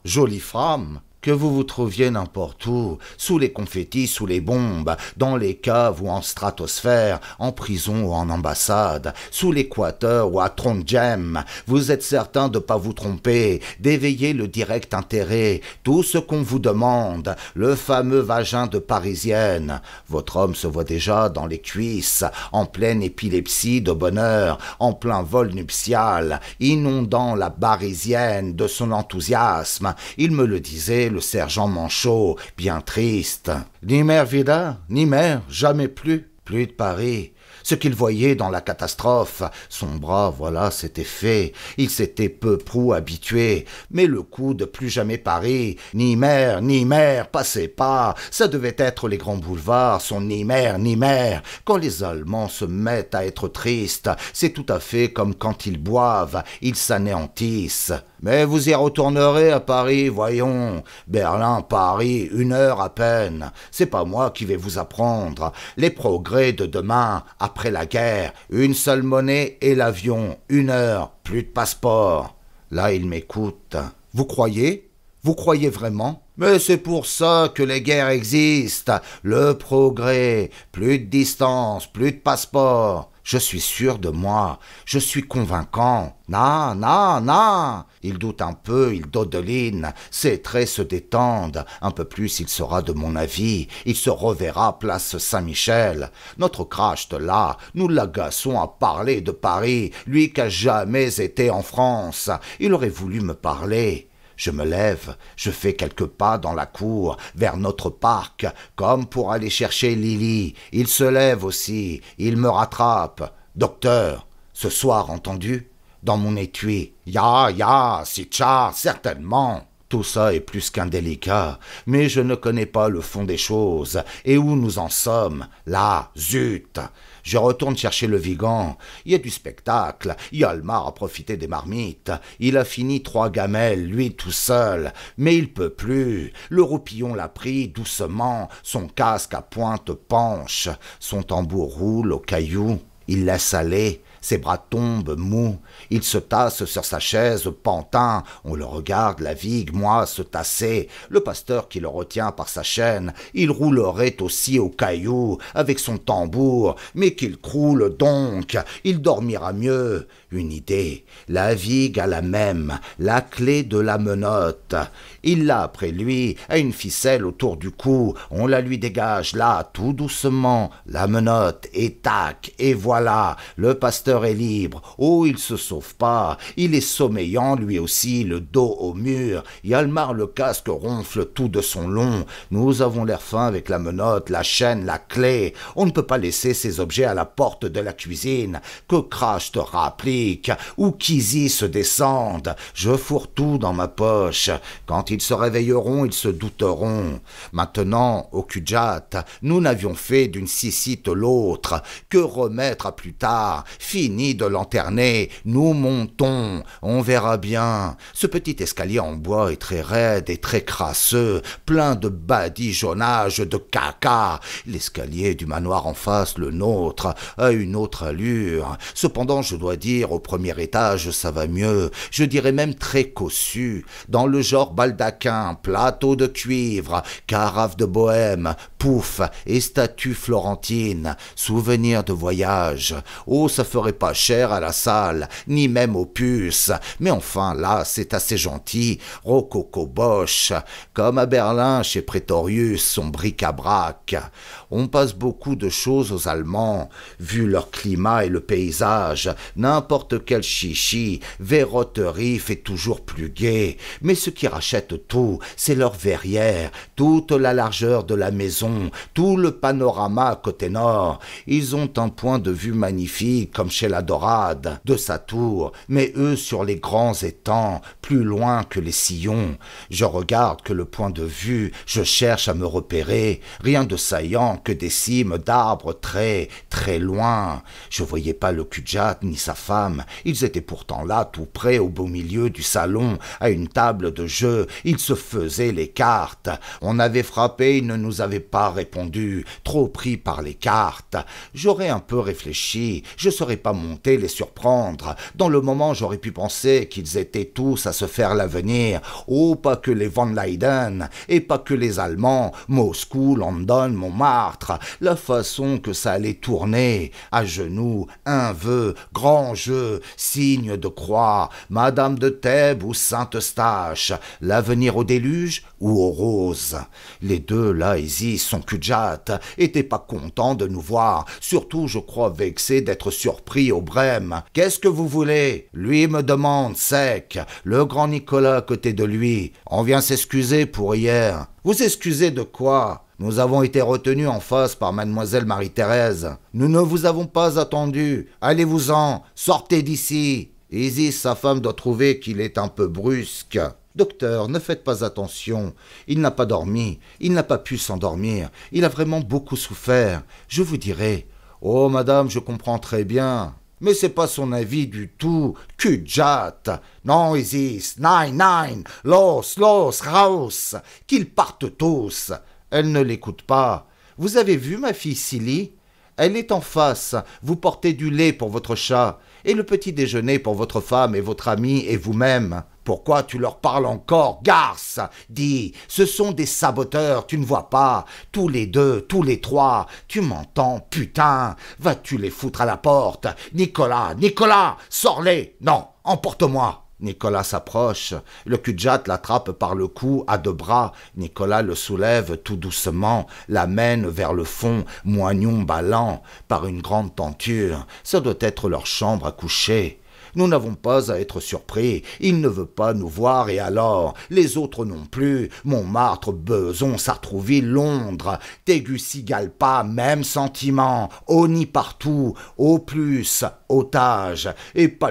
jolie femme. Que vous vous trouviez n'importe où, sous les confettis, sous les bombes, dans les caves ou en stratosphère, en prison ou en ambassade, sous l'équateur ou à Trondheim, vous êtes certain de ne pas vous tromper, d'éveiller le direct intérêt, tout ce qu'on vous demande, le fameux vagin de parisienne. Votre homme se voit déjà dans les cuisses, en pleine épilepsie de bonheur, en plein vol nuptial, inondant la parisienne de son enthousiasme. Il me le disait, le sergent Manchot, bien triste. Ni mère Vida, ni mère, jamais plus, plus de Paris. Ce qu'il voyait dans la catastrophe, son bras, voilà, c'était fait. Il s'était peu prou habitué. Mais le coup de plus jamais Paris, ni mer, ni mer, passez pas. Ça devait être les grands boulevards, son ni mer, ni mer. Quand les Allemands se mettent à être tristes, c'est tout à fait comme quand ils boivent, ils s'anéantissent. Mais vous y retournerez à Paris, voyons. Berlin, Paris, une heure à peine. C'est pas moi qui vais vous apprendre. Les progrès de demain, après la guerre, une seule monnaie et l'avion, une heure, plus de passeport. Là, il m'écoute. Vous croyez Vous croyez vraiment mais c'est pour ça que les guerres existent. Le progrès, plus de distance, plus de passeport. Je suis sûr de moi, je suis convaincant. Na, na, na Il doute un peu, il dodeline, ses traits se détendent, un peu plus il sera de mon avis, il se reverra place Saint-Michel. Notre crash de là, nous l'agaçons à parler de Paris, lui qui a jamais été en France. Il aurait voulu me parler. Je me lève, je fais quelques pas dans la cour, vers notre parc, comme pour aller chercher Lily. Il se lève aussi, il me rattrape. Docteur, ce soir, entendu Dans mon étui. Ya, ya, si tcha, certainement. Tout ça est plus qu'un délicat, mais je ne connais pas le fond des choses, et où nous en sommes, là, zut. Je retourne chercher le vigan. Il y a du spectacle. Yalmar a profité des marmites. Il a fini trois gamelles, lui tout seul. Mais il peut plus. Le roupillon l'a pris doucement. Son casque à pointe penche. Son tambour roule au caillou. Il laisse aller. Ses bras tombent mous. Il se tasse sur sa chaise, pantin, on le regarde, la vigue, moi, se tasser, le pasteur qui le retient par sa chaîne, il roulerait aussi au caillou, avec son tambour, mais qu'il croule donc, il dormira mieux, une idée, la vigue à la même, la clé de la menotte. Il l'a après lui, à une ficelle autour du cou, on la lui dégage là, tout doucement, la menotte, et tac, et voilà, le pasteur est libre. Oh, il se sauve pas, il est sommeillant lui aussi, le dos au mur. Yalmar le casque ronfle tout de son long. Nous avons l'air fin avec la menotte, la chaîne, la clé. On ne peut pas laisser ces objets à la porte de la cuisine. Que crache te rappeler. Où ou se descende, je fourre tout dans ma poche. Quand ils se réveilleront, ils se douteront. Maintenant, au Kujat, nous n'avions fait d'une sissite l'autre. Que remettre à plus tard Fini de lanterner, nous montons, on verra bien. Ce petit escalier en bois est très raide et très crasseux, plein de badigeonnage de caca. L'escalier du manoir en face, le nôtre, a une autre allure. Cependant, je dois dire, au premier étage, ça va mieux, je dirais même très cossu, dans le genre baldaquin, plateau de cuivre, carafe de bohème, pouf et statue florentine, souvenir de voyage. Oh, ça ferait pas cher à la salle, ni même aux puces, mais enfin là, c'est assez gentil, rococo boche, comme à Berlin chez Prétorius, son bric-à-brac. On passe beaucoup de choses aux Allemands, vu leur climat et le paysage. N'importe quel chichi, verroterie fait toujours plus gai. Mais ce qui rachète tout, c'est leur verrière, toute la largeur de la maison, tout le panorama côté nord. Ils ont un point de vue magnifique, comme chez la Dorade, de sa tour, mais eux sur les grands étangs, plus loin que les sillons. Je regarde que le point de vue, je cherche à me repérer, rien de saillant que des cimes d'arbres très, très loin. Je voyais pas le Kudjat ni sa femme. Ils étaient pourtant là, tout près, au beau milieu du salon, à une table de jeu. Ils se faisaient les cartes. On avait frappé, ils ne nous avaient pas répondu, trop pris par les cartes. J'aurais un peu réfléchi. Je serais pas monté les surprendre. Dans le moment, j'aurais pu penser qu'ils étaient tous à se faire l'avenir. Oh, pas que les Van Leiden, et pas que les Allemands, Moscou, London, Montmartre, la façon que ça allait tourner, à genoux, un vœu, grand jeu, signe de croix, Madame de Thèbes ou sainte eustache l'avenir au déluge ou aux roses. Les deux, là, ici, sont cul étaient pas contents de nous voir, surtout, je crois, vexés d'être surpris au brême. Qu'est-ce que vous voulez Lui me demande, sec, le grand Nicolas à côté de lui. On vient s'excuser pour hier. Vous excusez de quoi nous avons été retenus en face par mademoiselle Marie-Thérèse. Nous ne vous avons pas attendu. Allez-vous-en, sortez d'ici. Isis, sa femme, doit trouver qu'il est un peu brusque. Docteur, ne faites pas attention. Il n'a pas dormi, il n'a pas pu s'endormir, il a vraiment beaucoup souffert. Je vous dirai. Oh, madame, je comprends très bien. Mais c'est pas son avis du tout. Cujat. Non, Isis. Nine, nine. Los, los, raus. Qu'ils partent tous. Elle ne l'écoute pas. Vous avez vu ma fille Silly Elle est en face. Vous portez du lait pour votre chat et le petit déjeuner pour votre femme et votre ami et vous-même. Pourquoi tu leur parles encore, garce Dis, ce sont des saboteurs, tu ne vois pas Tous les deux, tous les trois, tu m'entends, putain Vas-tu les foutre à la porte Nicolas, Nicolas, sors-les Non, emporte-moi Nicolas s'approche. Le Kudjat l'attrape par le cou à deux bras. Nicolas le soulève tout doucement, l'amène vers le fond, moignon ballant, par une grande tenture. Ça doit être leur chambre à coucher. Nous n'avons pas à être surpris. Il ne veut pas nous voir et alors, les autres non plus. Montmartre, Beson, Sartrouville, Londres, pas, même sentiment. y partout, au plus, otage, et pas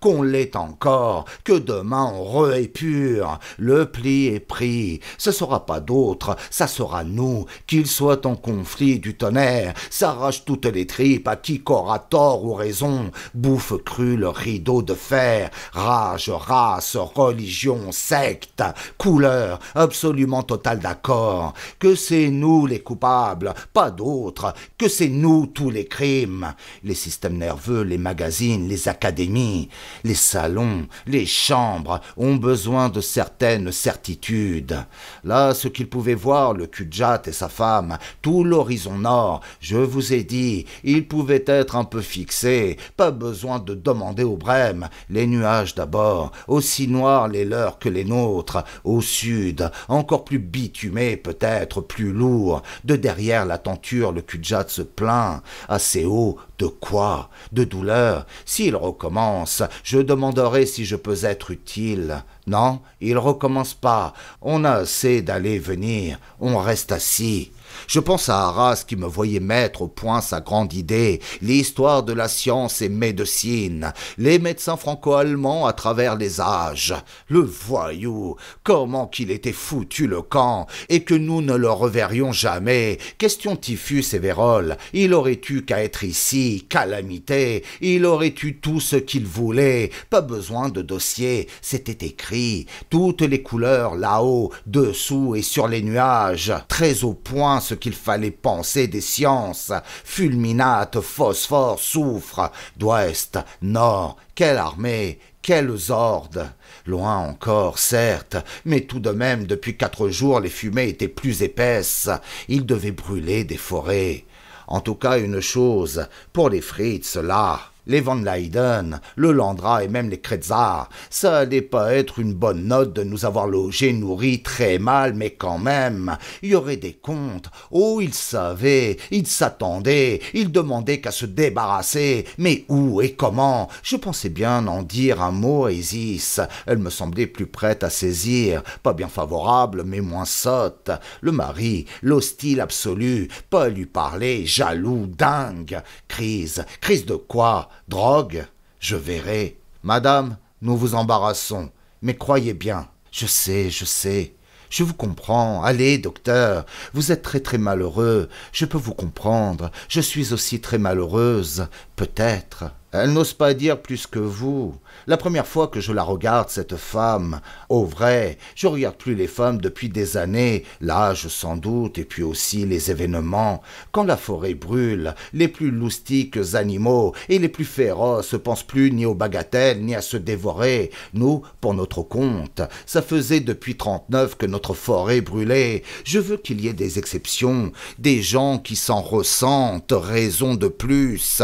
qu'on l'est encore, que demain on re pur le pli est pris, ce sera pas d'autre, ça sera nous, qu'il soit en conflit du tonnerre, s'arrache toutes les tripes à qui qu'aura tort ou raison, bouffe cru le rideau de fer, rage, race, religion, secte, couleur, absolument total d'accord, que c'est nous les coupables, pas d'autre, que c'est nous tous les crimes, les systèmes les magazines, les académies, les salons, les chambres ont besoin de certaines certitudes. Là, ce qu'il pouvait voir, le Kudjat et sa femme, tout l'horizon nord, je vous ai dit, il pouvait être un peu fixé, pas besoin de demander au Brême, les nuages d'abord, aussi noirs les leurs que les nôtres, au sud, encore plus bitumés peut-être, plus lourds, de derrière la tenture le Kudjat se plaint, assez haut, de quoi de douleur. S'il recommence, je demanderai si je peux être utile. Non, il recommence pas. On a assez d'aller venir. On reste assis. Je pense à Arras qui me voyait mettre au point sa grande idée, l'histoire de la science et médecine, les médecins franco-allemands à travers les âges. Le voyou, comment qu'il était foutu le camp, et que nous ne le reverrions jamais. Question typhus et vérole, il aurait eu qu'à être ici, calamité, il aurait eu tout ce qu'il voulait, pas besoin de dossier, c'était écrit, toutes les couleurs là-haut, dessous et sur les nuages, très au point ce qu'il fallait penser des sciences. Fulminate, phosphore, soufre, d'ouest, nord, quelle armée, quelles ordres, Loin encore, certes, mais tout de même, depuis quatre jours, les fumées étaient plus épaisses. Ils devait brûler des forêts. En tout cas, une chose, pour les frites là, les Van Leiden, le Landra et même les Kretzar, ça allait pas être une bonne note de nous avoir logés, nourris très mal, mais quand même, il y aurait des comptes. Oh, ils savaient, ils s'attendaient, ils demandaient qu'à se débarrasser, mais où et comment Je pensais bien en dire un mot à Isis. Elle me semblait plus prête à saisir, pas bien favorable, mais moins sotte. Le mari, l'hostile absolu, pas lui parler, jaloux, dingue. Crise, crise de quoi Drogue Je verrai. Madame, nous vous embarrassons, mais croyez bien. Je sais, je sais. Je vous comprends. Allez, docteur. Vous êtes très très malheureux. Je peux vous comprendre. Je suis aussi très malheureuse. Peut-être. Elle n'ose pas dire plus que vous. La première fois que je la regarde, cette femme, au oh, vrai, je regarde plus les femmes depuis des années, l'âge sans doute, et puis aussi les événements. Quand la forêt brûle, les plus loustiques animaux et les plus féroces pensent plus ni aux bagatelles, ni à se dévorer. Nous, pour notre compte, ça faisait depuis 39 que notre forêt brûlait. Je veux qu'il y ait des exceptions, des gens qui s'en ressentent, raison de plus,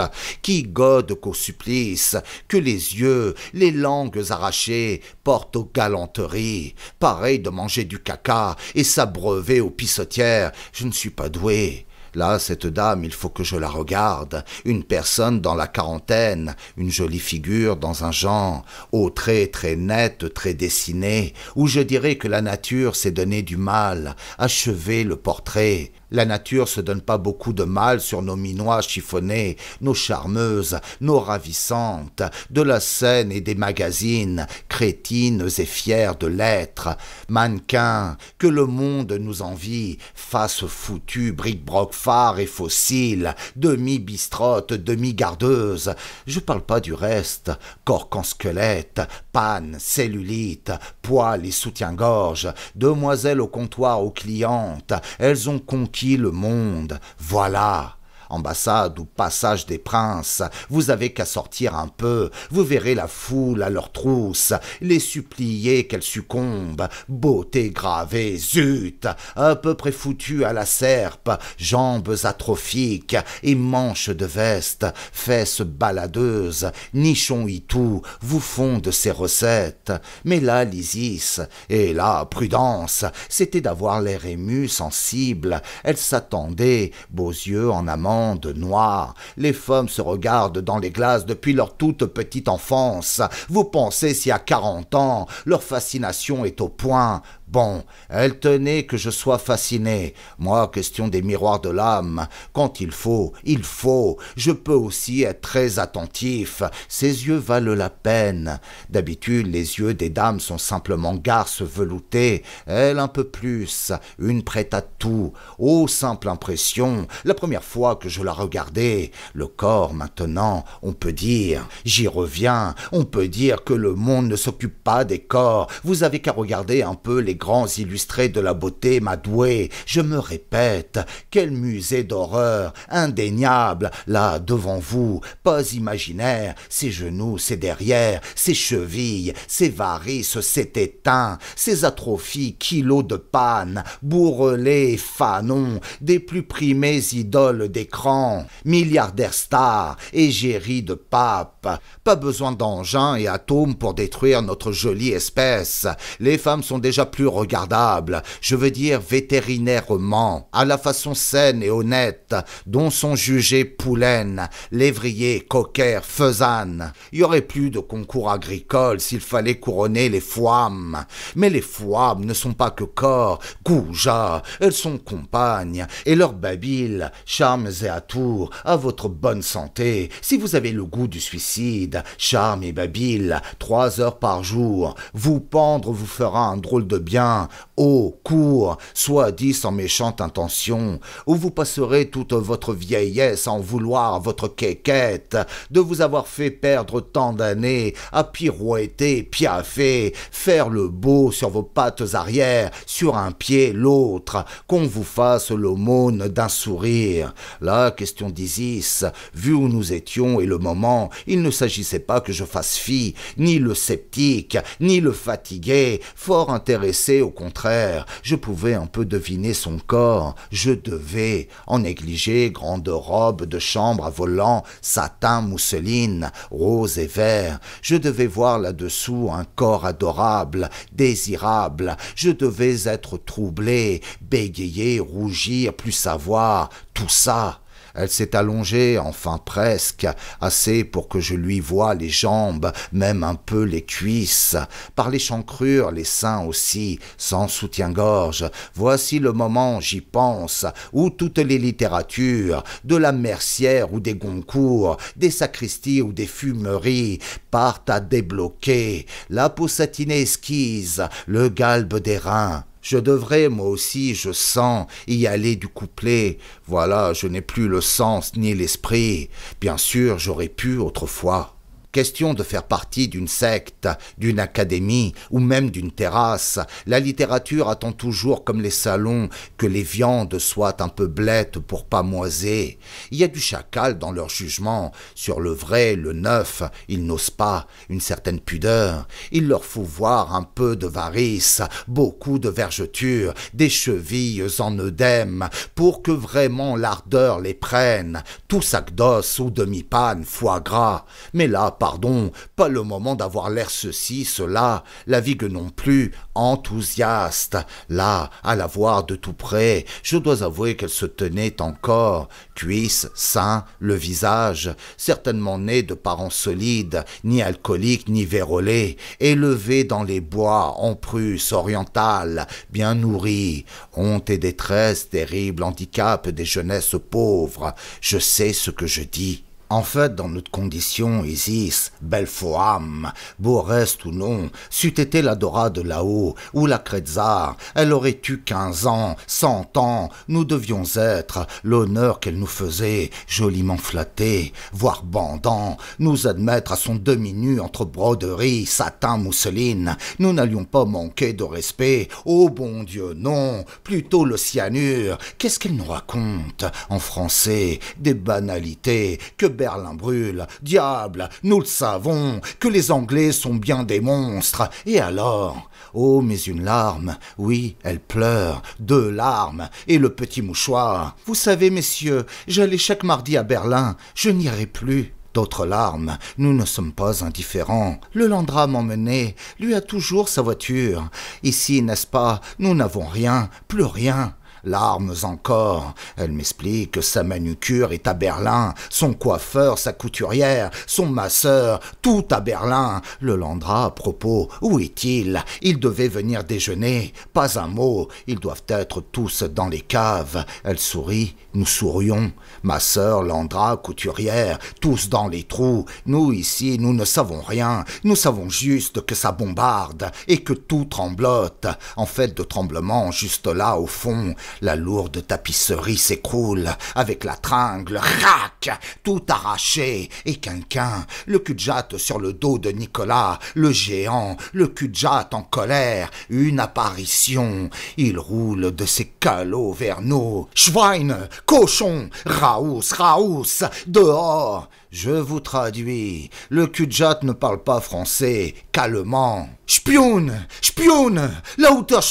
qui gode qu'au supplice, que les yeux, les langues arrachées portent aux galanteries, pareil de manger du caca et s'abreuver aux pissotières, je ne suis pas doué. Là, cette dame, il faut que je la regarde, une personne dans la quarantaine, une jolie figure dans un genre, au traits très nets, très dessinés, où je dirais que la nature s'est donné du mal, achever le portrait. La nature se donne pas beaucoup de mal sur nos minois chiffonnés, nos charmeuses, nos ravissantes, de la scène et des magazines, crétines et fières de l'être, mannequins, que le monde nous envie, face foutues, bric-broc phares et fossiles, demi bistrotte demi gardeuse je parle pas du reste, corps en squelette, panne, cellulite, poils et soutien-gorge, demoiselles au comptoir aux clientes, elles ont conquis le monde. Voilà ambassade ou passage des princes, vous avez qu'à sortir un peu, vous verrez la foule à leurs trousses, les supplier qu'elles succombent, beauté gravée, zut, à peu près foutue à la serpe, jambes atrophiques et manches de veste, fesses baladeuses, nichons tout, vous font de ces recettes. Mais là, l'Isis, et là, prudence, c'était d'avoir l'air ému, sensible, elle s'attendait, beaux yeux en amant, de noir. Les femmes se regardent dans les glaces depuis leur toute petite enfance. Vous pensez y a quarante ans, leur fascination est au point Bon, elle tenait que je sois fasciné. Moi, question des miroirs de l'âme. Quand il faut, il faut. Je peux aussi être très attentif. Ses yeux valent la peine. D'habitude, les yeux des dames sont simplement garces veloutées. Elle un peu plus. Une prête à tout. Oh, simple impression. La première fois que je la regardais. Le corps, maintenant, on peut dire. J'y reviens. On peut dire que le monde ne s'occupe pas des corps. Vous avez qu'à regarder un peu les grands illustrés de la beauté m'a doué. Je me répète, quel musée d'horreur, indéniable, là devant vous, pas imaginaire, ses genoux, ses derrière, ses chevilles, ses varices, ses tétins, ses atrophies, kilos de panne, bourrelets, fanons, des plus primés idoles d'écran, milliardaires stars, égérie de pape. Pas besoin d'engins et atomes pour détruire notre jolie espèce. Les femmes sont déjà plus regardable, je veux dire vétérinairement, à la façon saine et honnête dont sont jugés Poulaine, Lévrier, Coquer, faisanes. Il y aurait plus de concours agricole s'il fallait couronner les foames. Mais les foames ne sont pas que corps, goujats, elles sont compagnes, et leur babiles, charmes et atours, à votre bonne santé, si vous avez le goût du suicide, charmes et babiles, trois heures par jour, vous pendre vous fera un drôle de bien au haut, court, soit dit sans méchante intention, où vous passerez toute votre vieillesse en vouloir votre quéquette de vous avoir fait perdre tant d'années à pirouetter, piaffer, faire le beau sur vos pattes arrière, sur un pied l'autre, qu'on vous fasse l'aumône d'un sourire. La question d'Isis, vu où nous étions et le moment, il ne s'agissait pas que je fasse fi, ni le sceptique, ni le fatigué, fort intéressé au contraire, je pouvais un peu deviner son corps, je devais en négliger grande robe de chambre à volant, satin mousseline, rose et vert, je devais voir là-dessous un corps adorable, désirable, je devais être troublé, bégayer, rougir, plus savoir, tout ça, elle s'est allongée, enfin presque, assez pour que je lui voie les jambes, même un peu les cuisses, par les chancrures, les seins aussi, sans soutien-gorge. Voici le moment, j'y pense, où toutes les littératures, de la Mercière ou des Goncourt, des sacristies ou des fumeries, partent à débloquer, la peau satinée esquise, le galbe des reins, je devrais, moi aussi, je sens, y aller du couplet. Voilà, je n'ai plus le sens ni l'esprit. Bien sûr, j'aurais pu autrefois. Question de faire partie d'une secte, d'une académie ou même d'une terrasse. La littérature attend toujours, comme les salons, que les viandes soient un peu blettes pour pas moiser. Il y a du chacal dans leur jugement. Sur le vrai, le neuf, ils n'osent pas, une certaine pudeur. Il leur faut voir un peu de varice, beaucoup de vergeture, des chevilles en œdème, pour que vraiment l'ardeur les prenne. Tout sac d'os ou demi-panne, foie gras. Mais là, pardon, pas le moment d'avoir l'air ceci, cela, la vigue non plus, enthousiaste. Là, à la voir de tout près, je dois avouer qu'elle se tenait encore, cuisse, seins, le visage, certainement née de parents solides, ni alcooliques ni vérolés, élevée dans les bois, en Prusse orientale, bien nourrie, honte et détresse, terrible handicap des jeunesses pauvres, je sais ce que je dis. En fait, dans notre condition, Isis, Belfoam, beau reste ou non, c'eût été Dora de là-haut, ou la Cretzar, elle aurait eu quinze ans, cent ans, nous devions être, l'honneur qu'elle nous faisait, joliment flatté, voire bandant, nous admettre à son demi-nu entre broderie, satin, mousseline, nous n'allions pas manquer de respect, oh bon Dieu, non, plutôt le cyanure, qu'est-ce qu'elle nous raconte, en français, des banalités, que Berlin brûle. Diable, nous le savons, que les Anglais sont bien des monstres. Et alors Oh, mais une larme. Oui, elle pleure. Deux larmes. Et le petit mouchoir. Vous savez, messieurs, j'allais chaque mardi à Berlin. Je n'irai plus. D'autres larmes, nous ne sommes pas indifférents. Le Landra m'emmenait, lui a toujours sa voiture. Ici, n'est-ce pas, nous n'avons rien, plus rien. Larmes encore, elle m'explique que sa manucure est à Berlin, son coiffeur, sa couturière, son masseur, tout à Berlin. Le Landra, à propos, où est-il Il devait venir déjeuner, pas un mot, ils doivent être tous dans les caves. Elle sourit, nous sourions. Ma sœur, Landra, couturière, tous dans les trous. Nous ici, nous ne savons rien, nous savons juste que ça bombarde et que tout tremblote. En fait de tremblements juste là, au fond, la lourde tapisserie s'écroule avec la tringle, rac, tout arraché, et quelqu'un, le cul de sur le dos de Nicolas, le géant, le cul de en colère, une apparition. Il roule de ses calots vers nous. Schwein, cochon, Raus, Raus, dehors. Je vous traduis. Le cul ne parle pas français, Calmement. Spionne, spionne, hauteur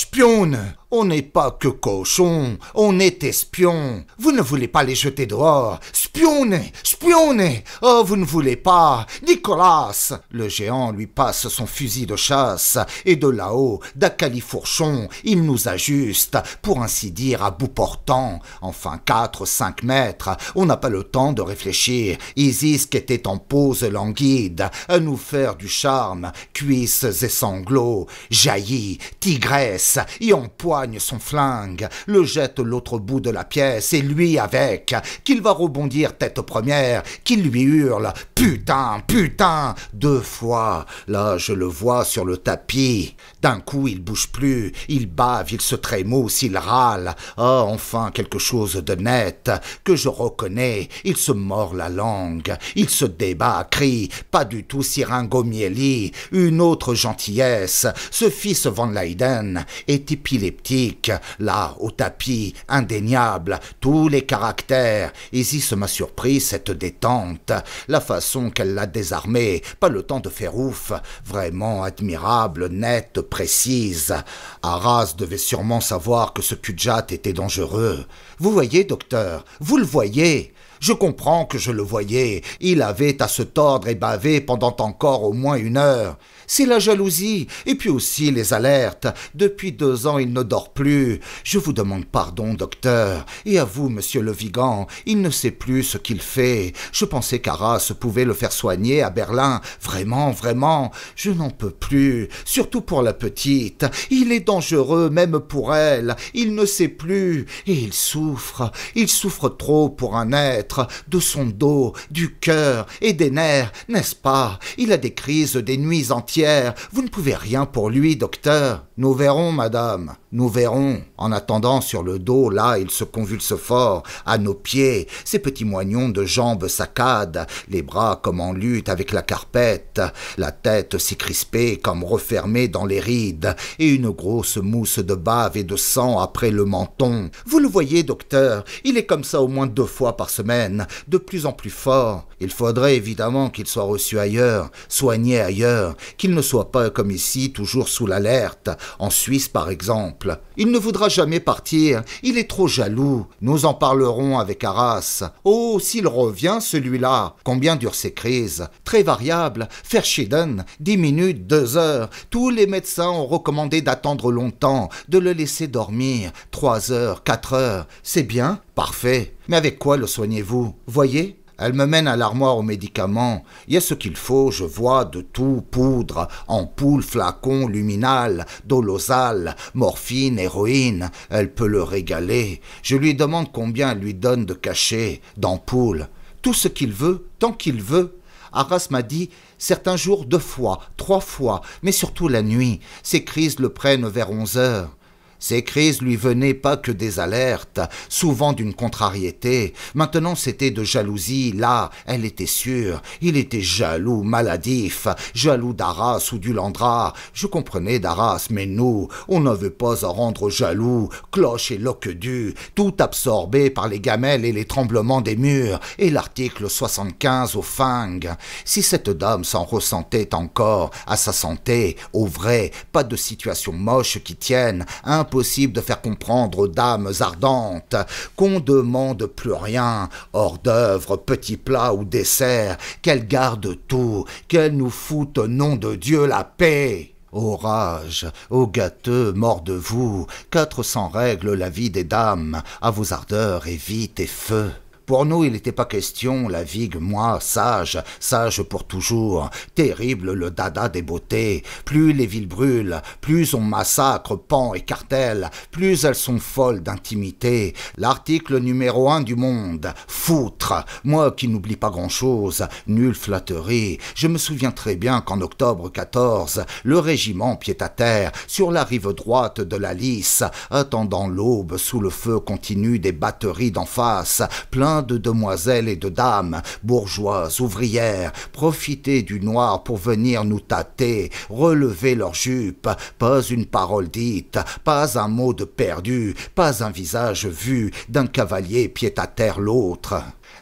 on n'est pas que cochon, on est espion. Vous ne voulez pas les jeter dehors. Spionner, spionner. Oh, vous ne voulez pas. Nicolas Le géant lui passe son fusil de chasse, et de là-haut, d'un califourchon, il nous ajuste, pour ainsi dire à bout portant. Enfin, quatre, cinq mètres, on n'a pas le temps de réfléchir. Isis, qui était en pose languide, à nous faire du charme, cuisses et sanglots, jaillit, tigresse, et poids son flingue, le jette l'autre bout de la pièce et lui avec, qu'il va rebondir tête première, qu'il lui hurle Putain, putain Deux fois, là je le vois sur le tapis. D'un coup il bouge plus, il bave, il se trémousse, il râle. oh, enfin quelque chose de net, que je reconnais, il se mord la langue, il se débat, crie, pas du tout Siringo une autre gentillesse. Ce fils Van Leiden est épileptique là, au tapis, indéniable, tous les caractères. Isis m'a surpris, cette détente, la façon qu'elle l'a désarmée, pas le temps de faire ouf, vraiment admirable, nette, précise. Arras devait sûrement savoir que ce pujat était dangereux. Vous voyez, docteur, vous le voyez. Je comprends que je le voyais, il avait à se tordre et baver pendant encore au moins une heure c'est la jalousie, et puis aussi les alertes. Depuis deux ans, il ne dort plus. Je vous demande pardon, docteur, et à vous, monsieur Le Vigan, il ne sait plus ce qu'il fait. Je pensais qu'Arras pouvait le faire soigner à Berlin. Vraiment, vraiment, je n'en peux plus, surtout pour la petite. Il est dangereux, même pour elle. Il ne sait plus, et il souffre. Il souffre trop pour un être, de son dos, du cœur et des nerfs, n'est-ce pas Il a des crises des nuits entières vous ne pouvez rien pour lui, docteur. Nous verrons, madame, nous verrons. En attendant, sur le dos, là, il se convulse fort. À nos pieds, ses petits moignons de jambes saccadent, les bras comme en lutte avec la carpette, la tête si crispée comme refermée dans les rides, et une grosse mousse de bave et de sang après le menton. Vous le voyez, docteur, il est comme ça au moins deux fois par semaine, de plus en plus fort. Il faudrait évidemment qu'il soit reçu ailleurs, soigné ailleurs, qu'il ne soit pas comme ici, toujours sous l'alerte, en Suisse par exemple. Il ne voudra jamais partir, il est trop jaloux, nous en parlerons avec Arras. Oh, s'il revient, celui-là Combien durent ces crises Très variables, donne dix minutes, deux heures. Tous les médecins ont recommandé d'attendre longtemps, de le laisser dormir, trois heures, quatre heures. C'est bien Parfait. Mais avec quoi le soignez-vous Voyez elle me mène à l'armoire aux médicaments. Il y a ce qu'il faut, je vois, de tout, poudre, ampoule, flacon, luminal, dolosal, morphine, héroïne. Elle peut le régaler. Je lui demande combien elle lui donne de cachets, d'ampoule. Tout ce qu'il veut, tant qu'il veut. Arras m'a dit certains jours deux fois, trois fois, mais surtout la nuit. Ses crises le prennent vers onze heures. Ces crises lui venaient pas que des alertes, souvent d'une contrariété. Maintenant c'était de jalousie, là, elle était sûre. Il était jaloux, maladif, jaloux d'Arras ou du Landra. Je comprenais d'Arras, mais nous, on n'avait pas à rendre jaloux. Cloche et loquedu, tout absorbé par les gamelles et les tremblements des murs, et l'article 75 au fang. Si cette dame s'en ressentait encore, à sa santé, au vrai, pas de situation moche qui tienne, un impossible de faire comprendre aux dames ardentes qu'on demande plus rien, hors d'œuvre, petit plat ou dessert, qu'elles gardent tout, qu'elles nous foutent au nom de Dieu la paix. Orage, rage, ô gâteux, mort de vous, quatre cents règles la vie des dames, à vos ardeurs et vite et feu. Pour nous, il n'était pas question, la vigue, moi, sage, sage pour toujours, terrible le dada des beautés. Plus les villes brûlent, plus on massacre, pan et cartel, plus elles sont folles d'intimité. L'article numéro un du monde, foutre, moi qui n'oublie pas grand-chose, nulle flatterie. Je me souviens très bien qu'en octobre 14, le régiment pied à terre, sur la rive droite de la Lys, attendant l'aube sous le feu continu des batteries d'en face, plein de demoiselles et de dames, bourgeoises, ouvrières, profiter du noir pour venir nous tâter, relever leurs jupes, pas une parole dite, pas un mot de perdu, pas un visage vu d'un cavalier pied à terre l'autre.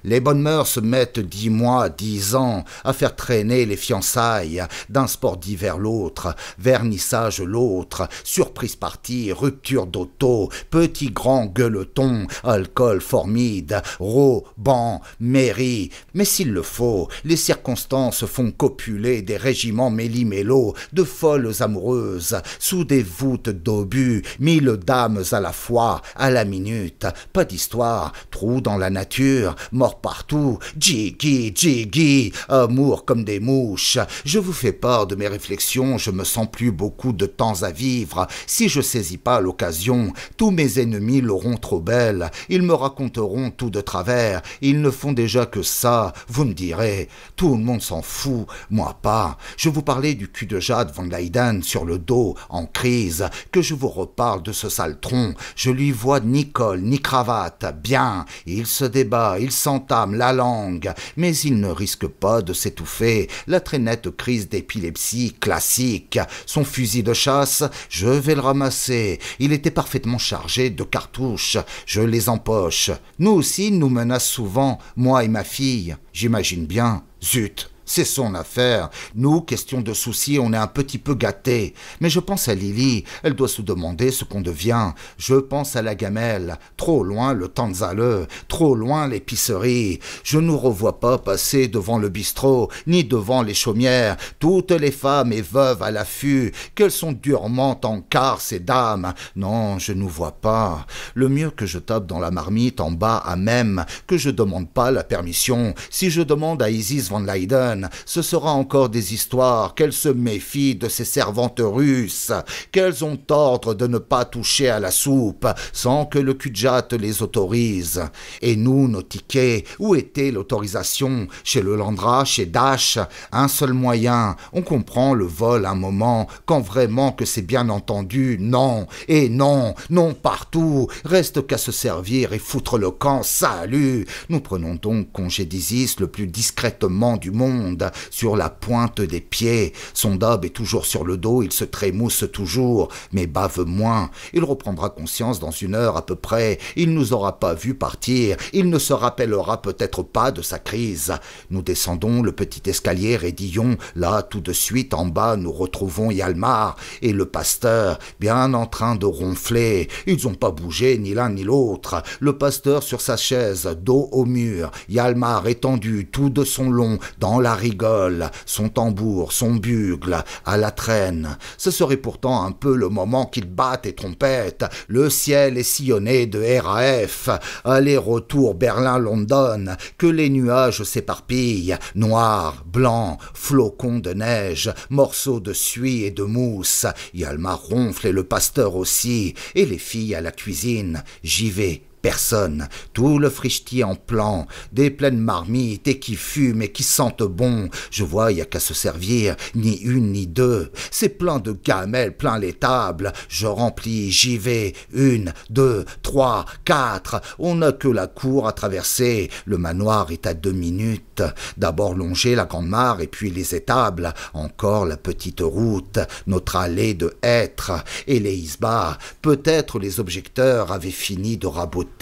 Les bonnes mœurs se mettent dix mois, dix ans à faire traîner les fiançailles d'un sport d'hiver l'autre, vernissage l'autre, surprise partie, rupture d'auto, petit grand gueuleton, alcool formide, roban, mairie. Mais s'il le faut, les circonstances font copuler des régiments méli-mélo, de folles amoureuses, sous des voûtes d'obus, mille dames à la fois, à la minute, pas d'histoire, trou dans la nature, mort partout. Jiggy, jiggy, amour comme des mouches. Je vous fais part de mes réflexions, je me sens plus beaucoup de temps à vivre. Si je saisis pas l'occasion, tous mes ennemis l'auront trop belle. Ils me raconteront tout de travers. Ils ne font déjà que ça. Vous me direz, tout le monde s'en fout, moi pas. Je vous parlais du cul de Jade Van Leiden sur le dos, en crise, que je vous reparle de ce sale tronc. Je lui vois ni col, ni cravate. Bien, il se débat, il s'entend la langue, mais il ne risque pas de s'étouffer. La très nette crise d'épilepsie classique. Son fusil de chasse, je vais le ramasser. Il était parfaitement chargé de cartouches. Je les empoche. Nous aussi, nous menacent souvent, moi et ma fille. J'imagine bien. Zut c'est son affaire. Nous, question de soucis, on est un petit peu gâtés. Mais je pense à Lily. Elle doit se demander ce qu'on devient. Je pense à la gamelle. Trop loin le tanzaleux. Trop loin l'épicerie. Je ne nous revois pas passer devant le bistrot, ni devant les chaumières. Toutes les femmes et veuves à l'affût, qu'elles sont durement en car, ces dames. Non, je ne nous vois pas. Le mieux que je tape dans la marmite en bas à même, que je demande pas la permission. Si je demande à Isis van Leiden ce sera encore des histoires qu'elles se méfient de ces servantes russes, qu'elles ont ordre de ne pas toucher à la soupe sans que le Kudjat les autorise. Et nous, nos tickets, où était l'autorisation Chez le Landra, chez Dash Un seul moyen, on comprend le vol un moment, quand vraiment que c'est bien entendu, non, et non, non partout, reste qu'à se servir et foutre le camp, salut Nous prenons donc congé d'Isis le plus discrètement du monde, sur la pointe des pieds. Son daube est toujours sur le dos, il se trémousse toujours, mais bave moins. Il reprendra conscience dans une heure à peu près. Il nous aura pas vu partir. Il ne se rappellera peut-être pas de sa crise. Nous descendons le petit escalier raidillon Là, tout de suite, en bas, nous retrouvons Yalmar et le pasteur, bien en train de ronfler. Ils n'ont pas bougé, ni l'un ni l'autre. Le pasteur sur sa chaise, dos au mur. Yalmar étendu, tout de son long, dans la rigole, son tambour, son bugle, à la traîne. Ce serait pourtant un peu le moment qu'il batte et trompette. Le ciel est sillonné de RAF, aller-retour Berlin-London, que les nuages s'éparpillent, noirs, blancs, flocons de neige, morceaux de suie et de mousse. Yalma ronfle et le pasteur aussi, et les filles à la cuisine. J'y vais, personne, tout le frichetier en plan, des pleines marmites et qui fument et qui sentent bon. Je vois, il n'y a qu'à se servir, ni une ni deux. C'est plein de gamelles, plein les tables. Je remplis, j'y vais, une, deux, trois, quatre. On n'a que la cour à traverser. Le manoir est à deux minutes. D'abord longer la grande mare et puis les étables. Encore la petite route, notre allée de hêtres et les isbas. Peut-être les objecteurs avaient fini de raboter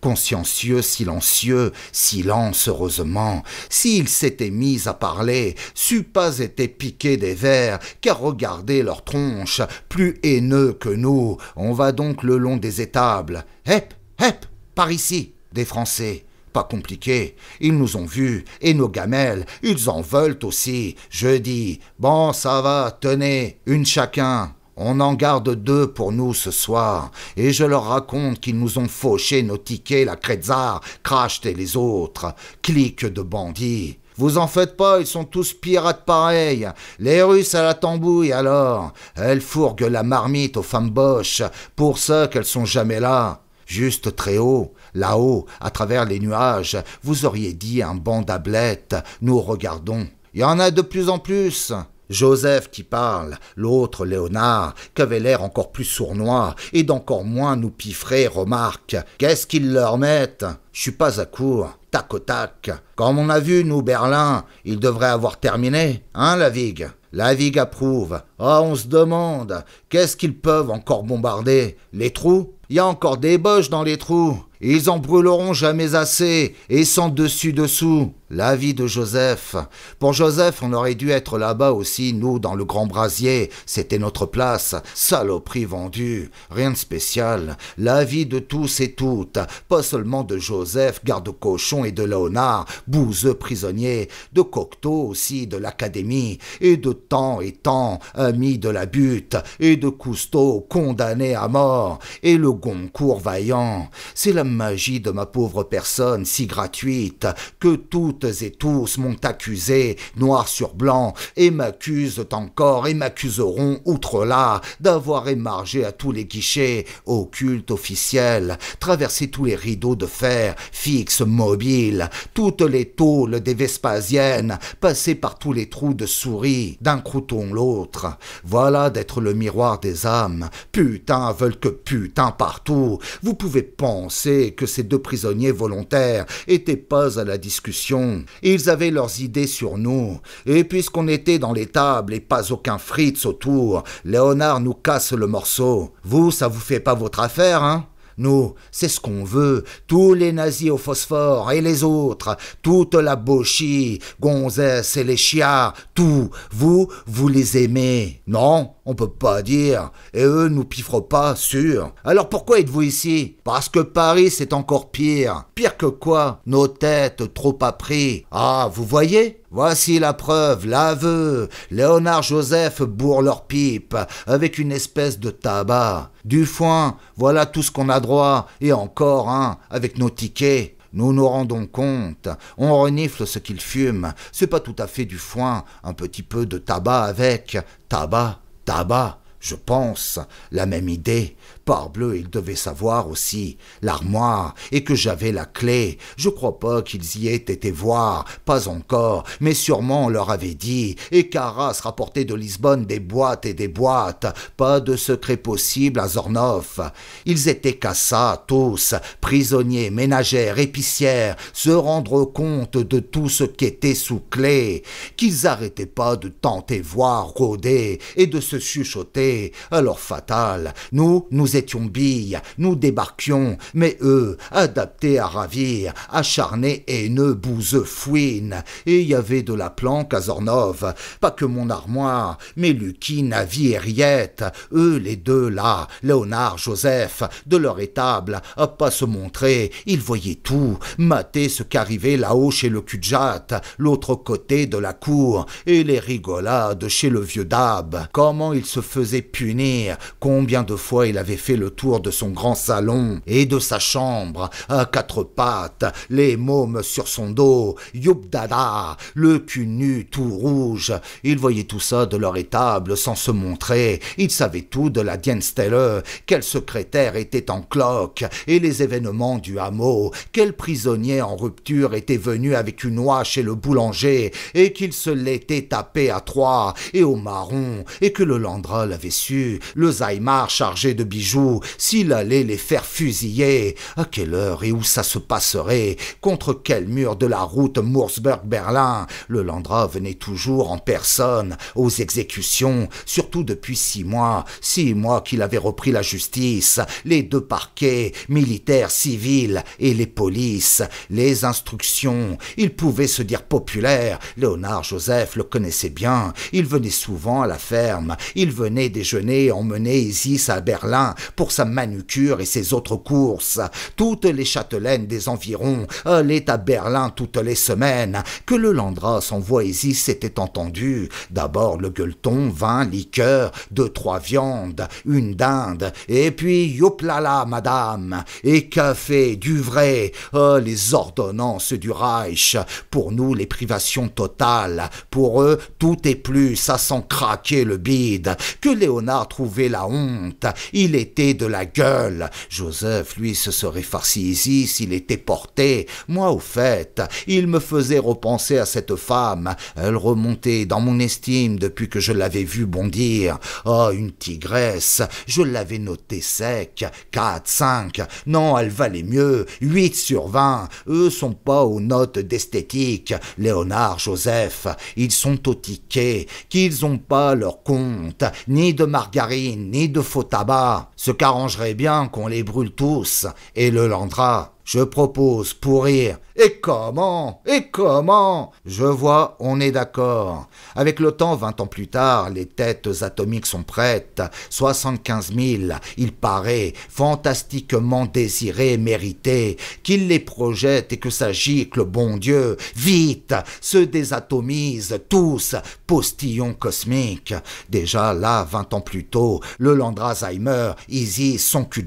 consciencieux, silencieux, silence heureusement. S'ils s'étaient mis à parler, c'eût pas été piqué des vers, qu'à regarder leur tronche, plus haineux que nous. On va donc le long des étables. Hep, hep, par ici, des Français. Pas compliqué. Ils nous ont vus, et nos gamelles, ils en veulent aussi. Je dis, bon, ça va, tenez, une chacun. On en garde deux pour nous ce soir, et je leur raconte qu'ils nous ont fauché nos tickets, la Kretzar, crash et les autres. Clique de bandits. Vous en faites pas, ils sont tous pirates pareils. Les Russes à la tambouille alors. Elles fourguent la marmite aux femmes boches, pour ça qu'elles sont jamais là. Juste très haut, là-haut, à travers les nuages, vous auriez dit un banc d'ablettes, nous regardons. Il y en a de plus en plus. Joseph qui parle, l'autre Léonard, avait l'air encore plus sournois, et d'encore moins nous piffrer, remarque. Qu'est-ce qu'ils leur mettent Je suis pas à court, tac au tac. Comme on a vu, nous, Berlin, ils devraient avoir terminé, hein, la vigue la Vigue approuve. Ah, on se demande, qu'est-ce qu'ils peuvent encore bombarder Les trous Il y a encore des boches dans les trous. Ils en brûleront jamais assez, et sans dessus-dessous. La vie de Joseph. Pour Joseph, on aurait dû être là-bas aussi, nous, dans le grand brasier. C'était notre place. Saloperie vendue. Rien de spécial. La vie de tous et toutes. Pas seulement de Joseph, garde-cochon et de Léonard, bouseux prisonnier. De Cocteau aussi, de l'Académie. Et de tant et tant, amis de la butte. Et de Cousteau, condamné à mort. Et le Goncourt vaillant. C'est la magie de ma pauvre personne, si gratuite, que tout et tous m'ont accusé, noir sur blanc, et m'accusent encore et m'accuseront outre là d'avoir émargé à tous les guichets, au culte officiel, traversé tous les rideaux de fer, fixes, mobiles, toutes les tôles des Vespasiennes, passé par tous les trous de souris, d'un croûton l'autre. Voilà d'être le miroir des âmes. Putain veulent que putain partout. Vous pouvez penser que ces deux prisonniers volontaires étaient pas à la discussion Hmm. Ils avaient leurs idées sur nous, et puisqu'on était dans les tables et pas aucun fritz autour, Léonard nous casse le morceau. Vous, ça vous fait pas votre affaire, hein nous, c'est ce qu'on veut, tous les nazis au phosphore et les autres, toute la bouchie, Gonzès et les chiards, tout, vous, vous les aimez. Non, on peut pas dire, et eux nous piffrent pas, sûr. Alors pourquoi êtes-vous ici Parce que Paris c'est encore pire. Pire que quoi Nos têtes trop appris. Ah, vous voyez Voici la preuve, l'aveu. Léonard Joseph bourre leur pipe avec une espèce de tabac. Du foin, voilà tout ce qu'on a droit, et encore hein, avec nos tickets. Nous nous rendons compte, on renifle ce qu'ils fument, c'est pas tout à fait du foin, un petit peu de tabac avec, tabac, tabac, je pense, la même idée, Parbleu, ils devaient savoir aussi l'armoire, et que j'avais la clé. Je crois pas qu'ils y aient été voir, pas encore, mais sûrement on leur avait dit, et Carras rapportait de Lisbonne des boîtes et des boîtes, pas de secret possible à Zornov. Ils étaient qu'à ça, tous, prisonniers, ménagères, épicières, se rendre compte de tout ce qui était sous clé, qu'ils arrêtaient pas de tenter voir, rôder, et de se chuchoter. Alors fatal, nous, nous nous étions billes, nous débarquions, mais eux, adaptés à ravir, acharnés, haineux, bouseux, fouines, et y avait de la planque à Zornov, pas que mon armoire, mais Lucky, Navi et Riette, eux les deux là, Léonard, Joseph, de leur étable, à pas se montrer, ils voyaient tout, mater ce qu'arrivait là-haut chez le Kudjat, l'autre côté de la cour, et les rigolades chez le vieux Dab, comment il se faisait punir, combien de fois il avait fait le tour de son grand salon et de sa chambre, à quatre pattes, les mômes sur son dos, Yubdada, le cul nu tout rouge. Ils voyaient tout ça de leur étable sans se montrer. Ils savaient tout de la Dienstelle, quel secrétaire était en cloque et les événements du hameau, quel prisonnier en rupture était venu avec une oie chez le boulanger et qu'il se l'était tapé à trois et au marron et que le Landra l'avait su, le Zaïmar chargé de bijoux s'il allait les faire fusiller, à quelle heure et où ça se passerait, contre quel mur de la route moorsberg berlin le Landra venait toujours en personne aux exécutions, surtout depuis six mois, six mois qu'il avait repris la justice, les deux parquets, militaires, civils et les polices, les instructions, il pouvait se dire populaire, Léonard Joseph le connaissait bien, il venait souvent à la ferme, il venait déjeuner, emmener Isis à Berlin, pour sa manucure et ses autres courses. Toutes les châtelaines des environs euh, allaient à Berlin toutes les semaines, que le Landras en ici s'était entendu. D'abord le gueuleton, vin, liqueur, deux, trois viandes, une dinde, et puis yoplala, madame, et café, du vrai, oh, les ordonnances du Reich, pour nous les privations totales, pour eux tout est plus, ça sent craquer le bide, que Léonard trouvait la honte, il de la gueule. Joseph, lui, se serait farci ici s'il était porté. Moi, au fait, il me faisait repenser à cette femme. Elle remontait dans mon estime depuis que je l'avais vue bondir. Oh, une tigresse. Je l'avais notée sec. Quatre, cinq. Non, elle valait mieux. Huit sur vingt. Eux sont pas aux notes d'esthétique. Léonard, Joseph, ils sont au ticket, qu'ils ont pas leur compte, ni de margarine, ni de faux tabac. Ce qu'arrangerait bien qu'on les brûle tous et le lendra. »« Je propose, pourrir. Et comment Et comment Je vois, on est d'accord. Avec le temps, 20 ans plus tard, les têtes atomiques sont prêtes. 75 000, il paraît, fantastiquement désiré, méritées, qu'il les projette et que sa gicle, bon Dieu. Vite Se désatomise, tous, postillons cosmiques. Déjà là, 20 ans plus tôt, le Landrasheimer, Isis, son cul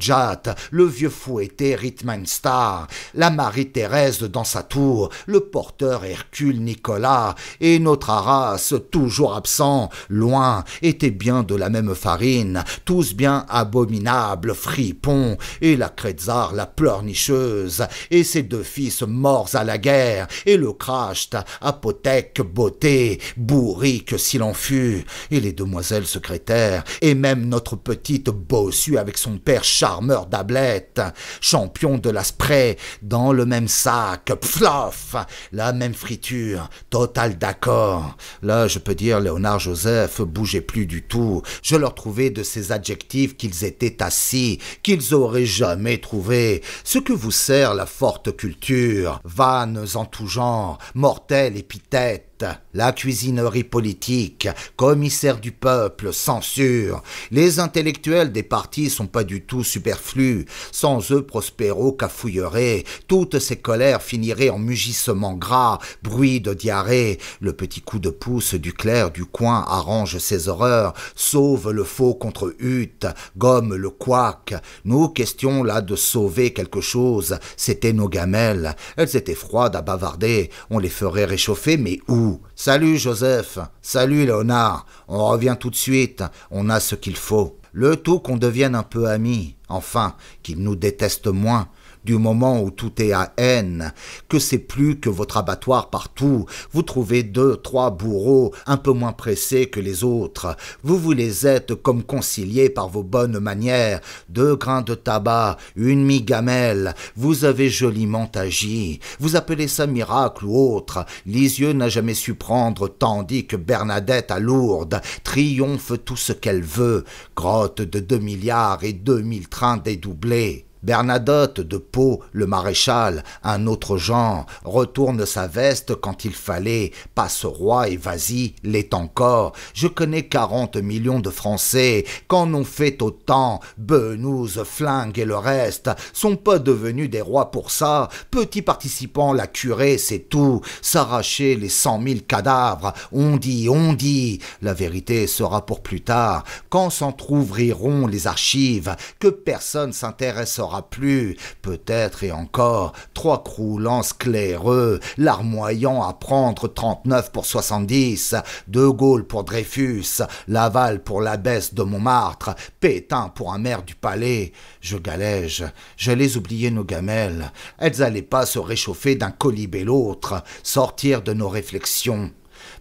le vieux fouetté Ritman Star, la Marie-Thérèse de dans sa tour le porteur Hercule Nicolas, et notre Arras, toujours absent, loin, était bien de la même farine, tous bien abominables, fripons, et la Crétzar la pleurnicheuse, et ses deux fils morts à la guerre, et le Kracht, apothèque, beauté, bourrique s'il en fut, et les demoiselles secrétaires, et même notre petite bossue avec son père charmeur d'Ablette, champion de la spray, dans le même sac, que la même friture, total d'accord. Là, je peux dire, Léonard Joseph bougeait plus du tout. Je leur trouvais de ces adjectifs qu'ils étaient assis, qu'ils auraient jamais trouvé. Ce que vous sert la forte culture, vannes en tout genre, mortels épithètes la cuisinerie politique, commissaire du peuple, censure. Les intellectuels des partis sont pas du tout superflus. Sans eux, Prospero cafouillerait. Toutes ces colères finiraient en mugissements gras, bruit de diarrhée. Le petit coup de pouce du clerc du coin arrange ses horreurs, sauve le faux contre Hutte, gomme le couac. Nous questions là de sauver quelque chose. C'était nos gamelles. Elles étaient froides à bavarder. On les ferait réchauffer, mais où Salut Joseph, salut Léonard, on revient tout de suite, on a ce qu'il faut. Le tout qu'on devienne un peu amis, enfin, qu'il nous déteste moins, du moment où tout est à haine, que c'est plus que votre abattoir partout, vous trouvez deux, trois bourreaux un peu moins pressés que les autres, vous vous les êtes comme conciliés par vos bonnes manières, deux grains de tabac, une migamelle, vous avez joliment agi, vous appelez ça miracle ou autre, Lisieux n'a jamais su prendre tandis que Bernadette à Lourdes triomphe tout ce qu'elle veut, grotte de deux milliards et deux mille trains dédoublés. Bernadotte de Pau, le maréchal, un autre genre, retourne sa veste quand il fallait, passe roi et vas-y, l'est encore. Je connais quarante millions de Français, qu'en ont fait autant, benouze, Flingue et le reste, sont pas devenus des rois pour ça, petit participants, la curée, c'est tout, s'arracher les cent mille cadavres, on dit, on dit, la vérité sera pour plus tard, quand s'entr'ouvriront les archives, que personne s'intéressera plus, peut-être et encore, trois croulants scléreux, larmoyant à prendre 39 pour 70, De Gaulle pour Dreyfus, Laval pour l'abbesse de Montmartre, Pétain pour un maire du palais. Je galège, je les oubliais nos gamelles, elles allaient pas se réchauffer d'un colibé l'autre, sortir de nos réflexions.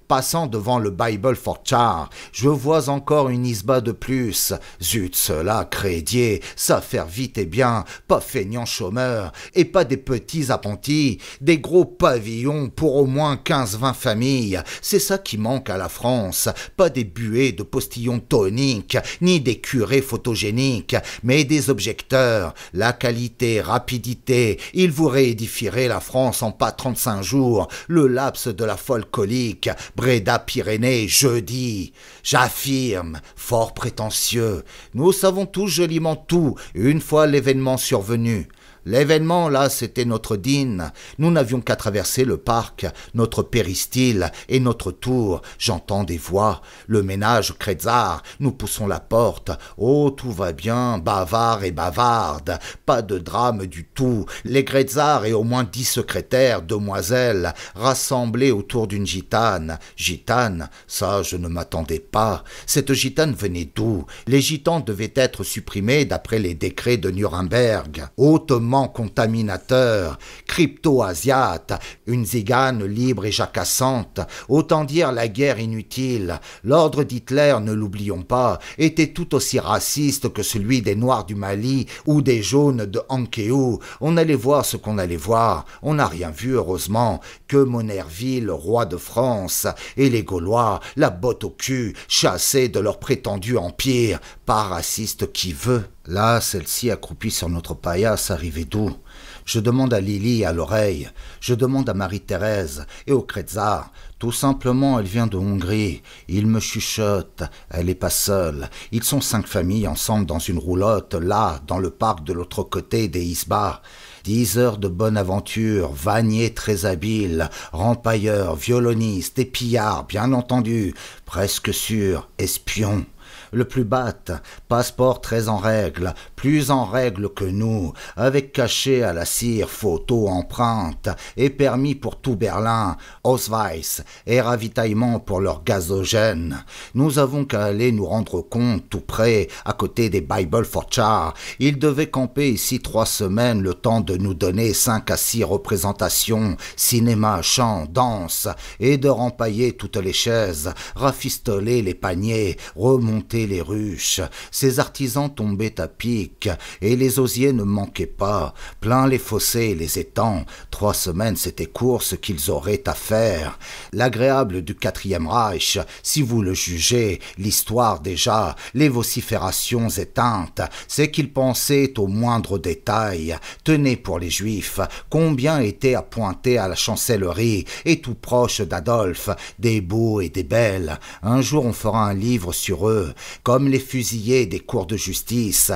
Passant devant le Bible for Char, je vois encore une isba de plus. Zut, cela, crédier, ça faire vite et bien, pas feignant chômeur, et pas des petits apprentis, des gros pavillons pour au moins 15-20 familles. C'est ça qui manque à la France, pas des buées de postillons toniques, ni des curés photogéniques, mais des objecteurs, la qualité, rapidité, Ils vous réédifieraient la France en pas 35 jours, le laps de la folle colique, Breda-Pyrénées, jeudi. J'affirme, fort prétentieux, nous savons tout joliment tout, une fois l'événement survenu. L'événement, là, c'était notre dîne. Nous n'avions qu'à traverser le parc, notre péristyle et notre tour. J'entends des voix. Le ménage Crézard. Nous poussons la porte. Oh, tout va bien, bavard et bavarde. Pas de drame du tout. Les Crézard et au moins dix secrétaires, demoiselles, rassemblés autour d'une gitane. Gitane, ça, je ne m'attendais pas. Cette gitane venait d'où Les gitans devaient être supprimés d'après les décrets de Nuremberg. Contaminateur, contaminateurs, crypto asiate une zigane libre et jacassante, autant dire la guerre inutile. L'ordre d'Hitler, ne l'oublions pas, était tout aussi raciste que celui des Noirs du Mali ou des Jaunes de Ankeou, On allait voir ce qu'on allait voir. On n'a rien vu, heureusement, que Monerville, roi de France, et les Gaulois, la botte au cul, chassés de leur prétendu empire, pas raciste qui veut. Là, celle-ci accroupie sur notre paillasse arrivée d'où Je demande à Lily à l'oreille, je demande à Marie-Thérèse et au Kretzar. Tout simplement, elle vient de Hongrie. Il me chuchote. Elle n'est pas seule. Ils sont cinq familles ensemble dans une roulotte, là, dans le parc de l'autre côté des Isbars. Dix heures de bonne aventure, Vanier très habile, rempailleur, violoniste épillard, bien entendu, presque sûr, espion le plus batte, passeport très en règle, plus en règle que nous, avec caché à la cire photo empreinte et permis pour tout Berlin, Ausweis et ravitaillement pour leur gazogène. Nous avons qu'à aller nous rendre compte tout près, à côté des Bible for Char. Ils devaient camper ici trois semaines le temps de nous donner cinq à six représentations, cinéma, chant, danse, et de rempailler toutes les chaises, rafistoler les paniers, remonter les ruches. Ces artisans tombaient à pic et les osiers ne manquaient pas, plein les fossés et les étangs. Trois semaines, c'était court ce qu'ils auraient à faire. L'agréable du quatrième Reich, si vous le jugez, l'histoire déjà, les vociférations éteintes, c'est qu'ils pensaient au moindre détail. Tenez pour les Juifs, combien étaient appointés à la chancellerie et tout proche d'Adolphe, des beaux et des belles. Un jour on fera un livre sur eux, comme les fusillés des cours de justice,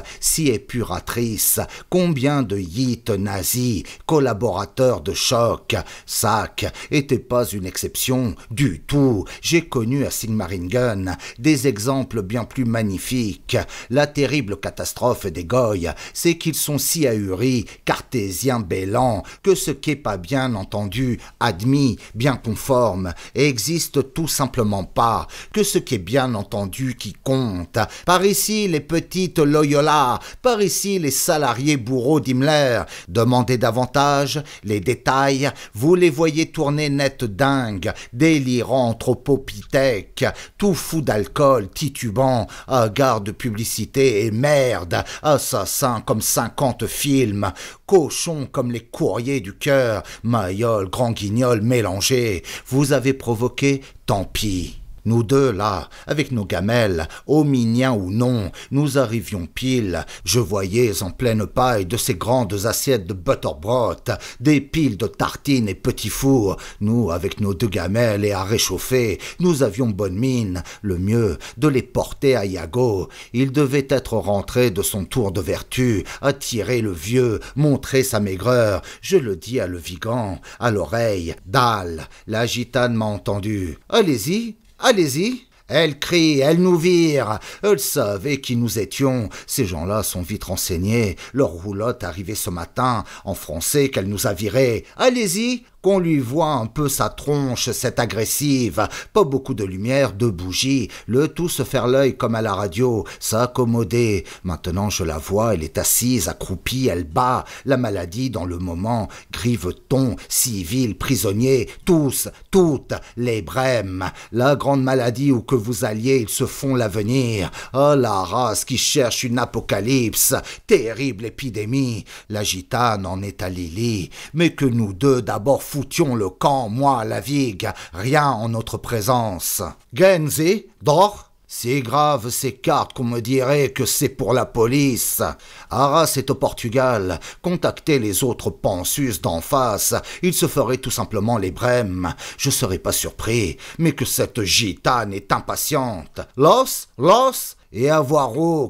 épuratrice, combien de yites nazis, collaborateurs de choc, Sac, était pas une exception du tout. J'ai connu à Sigmaringen des exemples bien plus magnifiques. La terrible catastrophe des Goyes, c'est qu'ils sont si ahuris, cartésiens bêlants, que ce qui est pas bien entendu, admis, bien conforme, existe tout simplement pas, que ce qui est bien entendu qui compte. Par ici, les petites Loyola, par ici, les salariés bourreaux d'Himmler. Demandez davantage les détails. Vous les voyez tourner net dingue, délirant tropopithèque, tout fou d'alcool, titubant, à ah, de publicité et merde, assassin comme cinquante films, cochon comme les courriers du cœur, maillol, grand guignol mélangé. Vous avez provoqué, tant pis. Nous deux, là, avec nos gamelles, hominiens ou non, nous arrivions pile. Je voyais en pleine paille de ces grandes assiettes de butterbrot, des piles de tartines et petits fours. Nous, avec nos deux gamelles et à réchauffer, nous avions bonne mine, le mieux, de les porter à Iago. Il devait être rentré de son tour de vertu, attirer le vieux, montrer sa maigreur. Je le dis à le vigan, à l'oreille, dalle, la gitane m'a entendu. Allez-y, Allez-y. Elle crie, elle nous vire. Elle savait qui nous étions. Ces gens-là sont vite renseignés. Leur roulotte arrivée ce matin, en français, qu'elle nous a virés. Allez-y, qu'on lui voit un peu sa tronche, cette agressive, pas beaucoup de lumière, de bougies, le tout se faire l'œil comme à la radio, s'accommoder. Maintenant je la vois, elle est assise, accroupie, elle bat, la maladie dans le moment, grievet-on civil prisonnier tous, toutes, les brèmes, la grande maladie où que vous alliez, ils se font l'avenir. Oh la race qui cherche une apocalypse, terrible épidémie, la gitane en est à Lily, mais que nous deux d'abord foutions le camp, moi, la vigue, rien en notre présence. Genzi, D'or ?»« c'est grave ces cartes qu'on me dirait que c'est pour la police. Arras est au Portugal. Contactez les autres pensus d'en face. Ils se feraient tout simplement les brèmes. Je serais pas surpris, mais que cette gitane est impatiente. Los, los, et avoir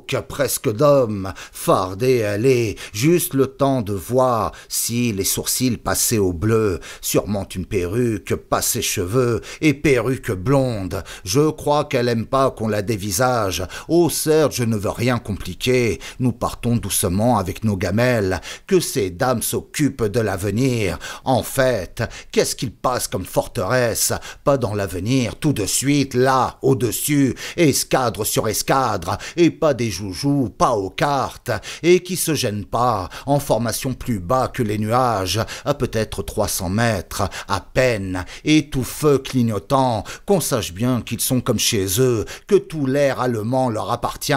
que presque d'homme, fardé aller, juste le temps de voir si les sourcils passaient au bleu, sûrement une perruque, pas ses cheveux, et perruque blonde. Je crois qu'elle aime pas qu'on la dévisage. Oh certes, je ne veux rien compliquer. Nous partons doucement avec nos gamelles. Que ces dames s'occupent de l'avenir. En fait, qu'est-ce qu'il passe comme forteresse Pas dans l'avenir, tout de suite, là, au-dessus, escadre sur escadre et pas des joujoux, pas aux cartes, et qui se gênent pas, en formation plus bas que les nuages, à peut-être 300 mètres, à peine, et tout feu clignotant, qu'on sache bien qu'ils sont comme chez eux, que tout l'air allemand leur appartient,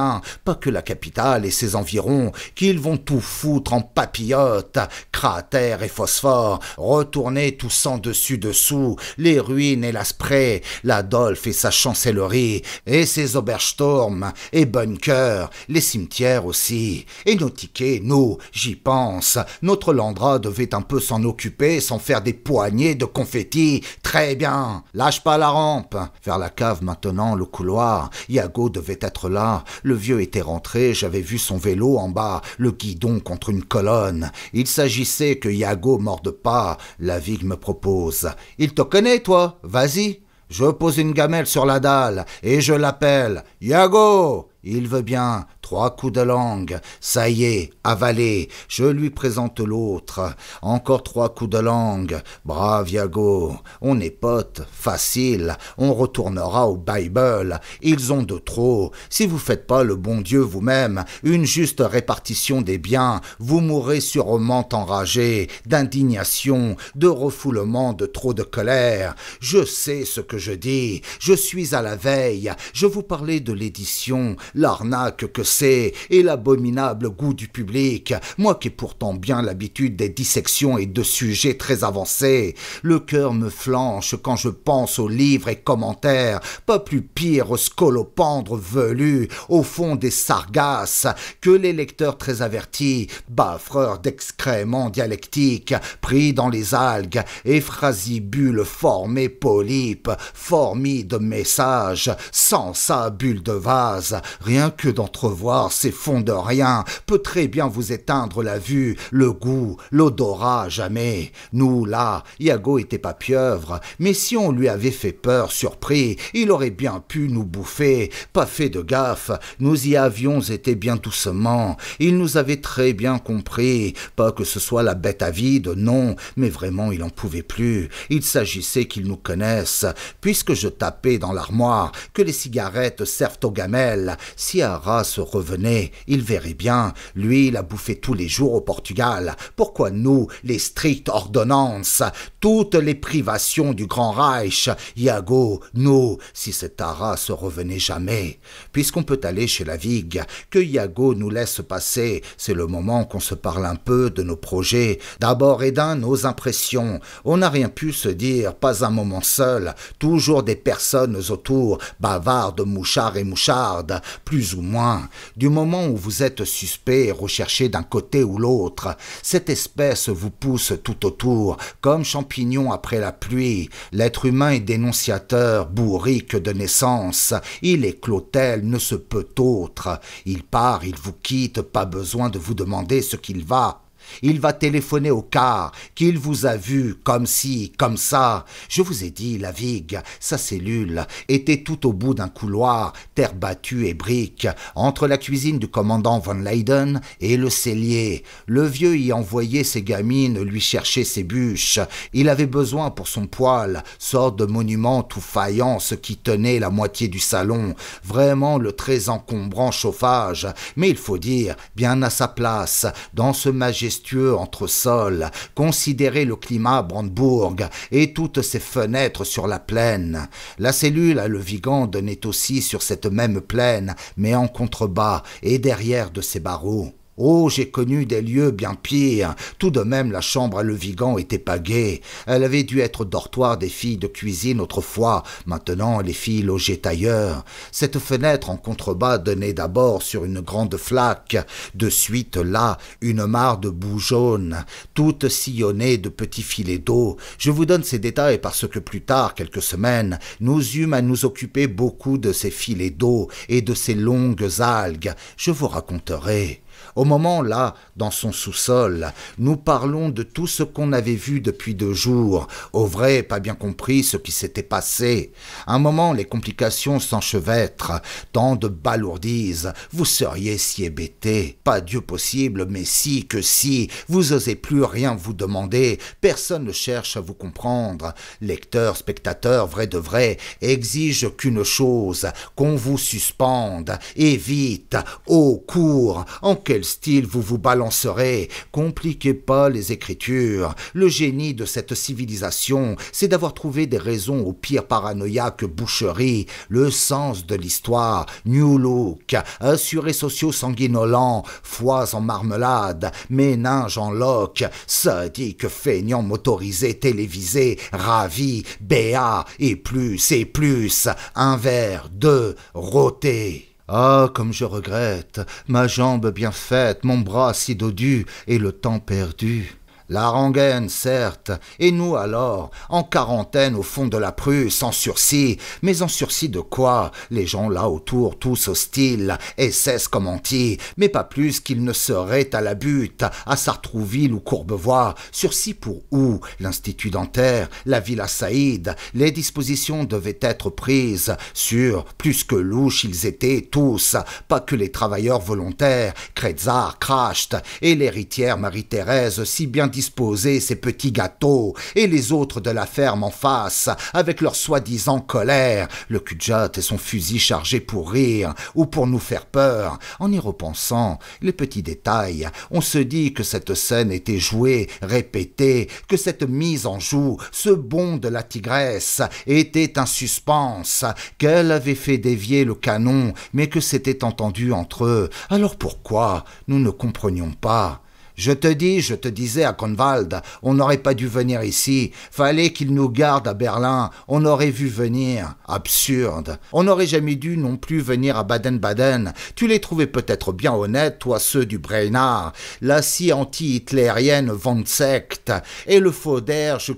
pas que la capitale et ses environs, qu'ils vont tout foutre en papillotes, cratères et phosphores, retourner tout sans dessus-dessous, les ruines et la spray, la et sa chancellerie, et ses Obersturm, et bonne cœur, les cimetières aussi, et nos tickets, nous, j'y pense. Notre Landra devait un peu s'en occuper sans faire des poignées de confettis. Très bien, lâche pas la rampe. Vers la cave maintenant, le couloir. Yago devait être là. Le vieux était rentré, j'avais vu son vélo en bas, le guidon contre une colonne. Il s'agissait que Yago morde pas, la vigue me propose. Il te connaît, toi, vas-y. Je pose une gamelle sur la dalle et je l'appelle. Yago Il veut bien. Trois coups de langue. Ça y est, avalé. Je lui présente l'autre. Encore trois coups de langue. Brave Iago. On est potes. Facile. On retournera au Bible. Ils ont de trop. Si vous faites pas le bon Dieu vous-même, une juste répartition des biens, vous mourrez sûrement enragé, d'indignation, de refoulement, de trop de colère. Je sais ce que je dis. Je suis à la veille. Je vous parlais de l'édition, l'arnaque que et l'abominable goût du public, moi qui ai pourtant bien l'habitude des dissections et de sujets très avancés, le cœur me flanche quand je pense aux livres et commentaires, pas plus pire aux scolopendres velus, au fond des sargasses, que les lecteurs très avertis, baffreurs d'excréments dialectiques, pris dans les algues, phrasibules formés polypes, formis de messages, sans sa bulle de vase, rien que d'entre vous. » voir ces fonds de rien peut très bien vous éteindre la vue, le goût, l'odorat, jamais. Nous, là, Iago était pas pieuvre, mais si on lui avait fait peur, surpris, il aurait bien pu nous bouffer. Pas fait de gaffe, nous y avions été bien doucement. Il nous avait très bien compris. Pas que ce soit la bête avide, non, mais vraiment il en pouvait plus. Il s'agissait qu'il nous connaisse. Puisque je tapais dans l'armoire, que les cigarettes servent aux gamelles, si Ara se revenait, il verrait bien, lui il a bouffé tous les jours au Portugal. Pourquoi nous, les strictes ordonnances, toutes les privations du Grand Reich, Iago, nous, si cet ara se revenait jamais Puisqu'on peut aller chez la vigue, que Iago nous laisse passer, c'est le moment qu'on se parle un peu de nos projets, d'abord et nos impressions. On n'a rien pu se dire, pas un moment seul, toujours des personnes autour, bavardes, mouchards et mouchardes, plus ou moins. Du moment où vous êtes suspect et recherché d'un côté ou l'autre, cette espèce vous pousse tout autour, comme champignon après la pluie. L'être humain est dénonciateur, bourrique de naissance. Il est clotel, ne se peut autre. Il part, il vous quitte, pas besoin de vous demander ce qu'il va. Il va téléphoner au car qu'il vous a vu comme si comme ça. Je vous ai dit, la vigue, sa cellule, était tout au bout d'un couloir, terre battue et briques, entre la cuisine du commandant Van Leyden et le cellier. Le vieux y envoyait ses gamines lui chercher ses bûches. Il avait besoin pour son poêle, sorte de monument tout faillant, ce qui tenait la moitié du salon, vraiment le très encombrant chauffage, mais il faut dire, bien à sa place, dans ce majestueux entre sols, considérez le climat Brandebourg et toutes ses fenêtres sur la plaine. La cellule à Levigande donnait aussi sur cette même plaine, mais en contrebas et derrière de ses barreaux. Oh, j'ai connu des lieux bien pires. Tout de même, la chambre à Levigan était pas Elle avait dû être dortoir des filles de cuisine autrefois. Maintenant, les filles logeaient ailleurs. Cette fenêtre en contrebas donnait d'abord sur une grande flaque. De suite, là, une mare de boue jaune, toute sillonnée de petits filets d'eau. Je vous donne ces détails parce que plus tard, quelques semaines, nous eûmes à nous occuper beaucoup de ces filets d'eau et de ces longues algues. Je vous raconterai. Au moment là, dans son sous-sol, nous parlons de tout ce qu'on avait vu depuis deux jours, au vrai pas bien compris ce qui s'était passé. Un moment les complications s'enchevêtrent, tant de balourdises, vous seriez si hébétés. Pas Dieu possible, mais si que si, vous osez plus rien vous demander, personne ne cherche à vous comprendre. Lecteur, spectateur, vrai de vrai, exige qu'une chose, qu'on vous suspende, et vite, au cours, en quel style vous vous balancerez. Compliquez pas les écritures. Le génie de cette civilisation, c'est d'avoir trouvé des raisons aux pires paranoïaques boucherie. le sens de l'histoire, new look, assurés sociaux sanguinolents, foies en marmelade, méninges en loques, sadiques feignant motorisé télévisé, ravi, béats, et plus et plus, un verre, deux, rôté. Ah, comme je regrette, ma jambe bien faite, mon bras si dodu, et le temps perdu. La rengaine, certes, et nous alors, en quarantaine au fond de la Prusse, en sursis, mais en sursis de quoi Les gens là autour, tous hostiles, et et comme anti, mais pas plus qu'ils ne seraient à la butte, à Sartrouville ou Courbevoie, sursis pour où L'Institut dentaire, la Villa Saïd, les dispositions devaient être prises, sur, plus que louches ils étaient tous, pas que les travailleurs volontaires, Kretzar, Kracht, et l'héritière Marie-Thérèse, si bien disposer ses petits gâteaux, et les autres de la ferme en face, avec leur soi-disant colère, le cul et son fusil chargé pour rire ou pour nous faire peur. En y repensant, les petits détails, on se dit que cette scène était jouée, répétée, que cette mise en joue, ce bond de la tigresse, était un suspense, qu'elle avait fait dévier le canon, mais que c'était entendu entre eux. Alors pourquoi nous ne comprenions pas je te dis, je te disais à convald on n'aurait pas dû venir ici. Fallait qu'il nous gardent à Berlin. On aurait vu venir. Absurde. On n'aurait jamais dû non plus venir à Baden-Baden. Tu les trouvais peut-être bien honnêtes, toi, ceux du Breinard, la scie anti-hitlérienne von et le faux d'Erge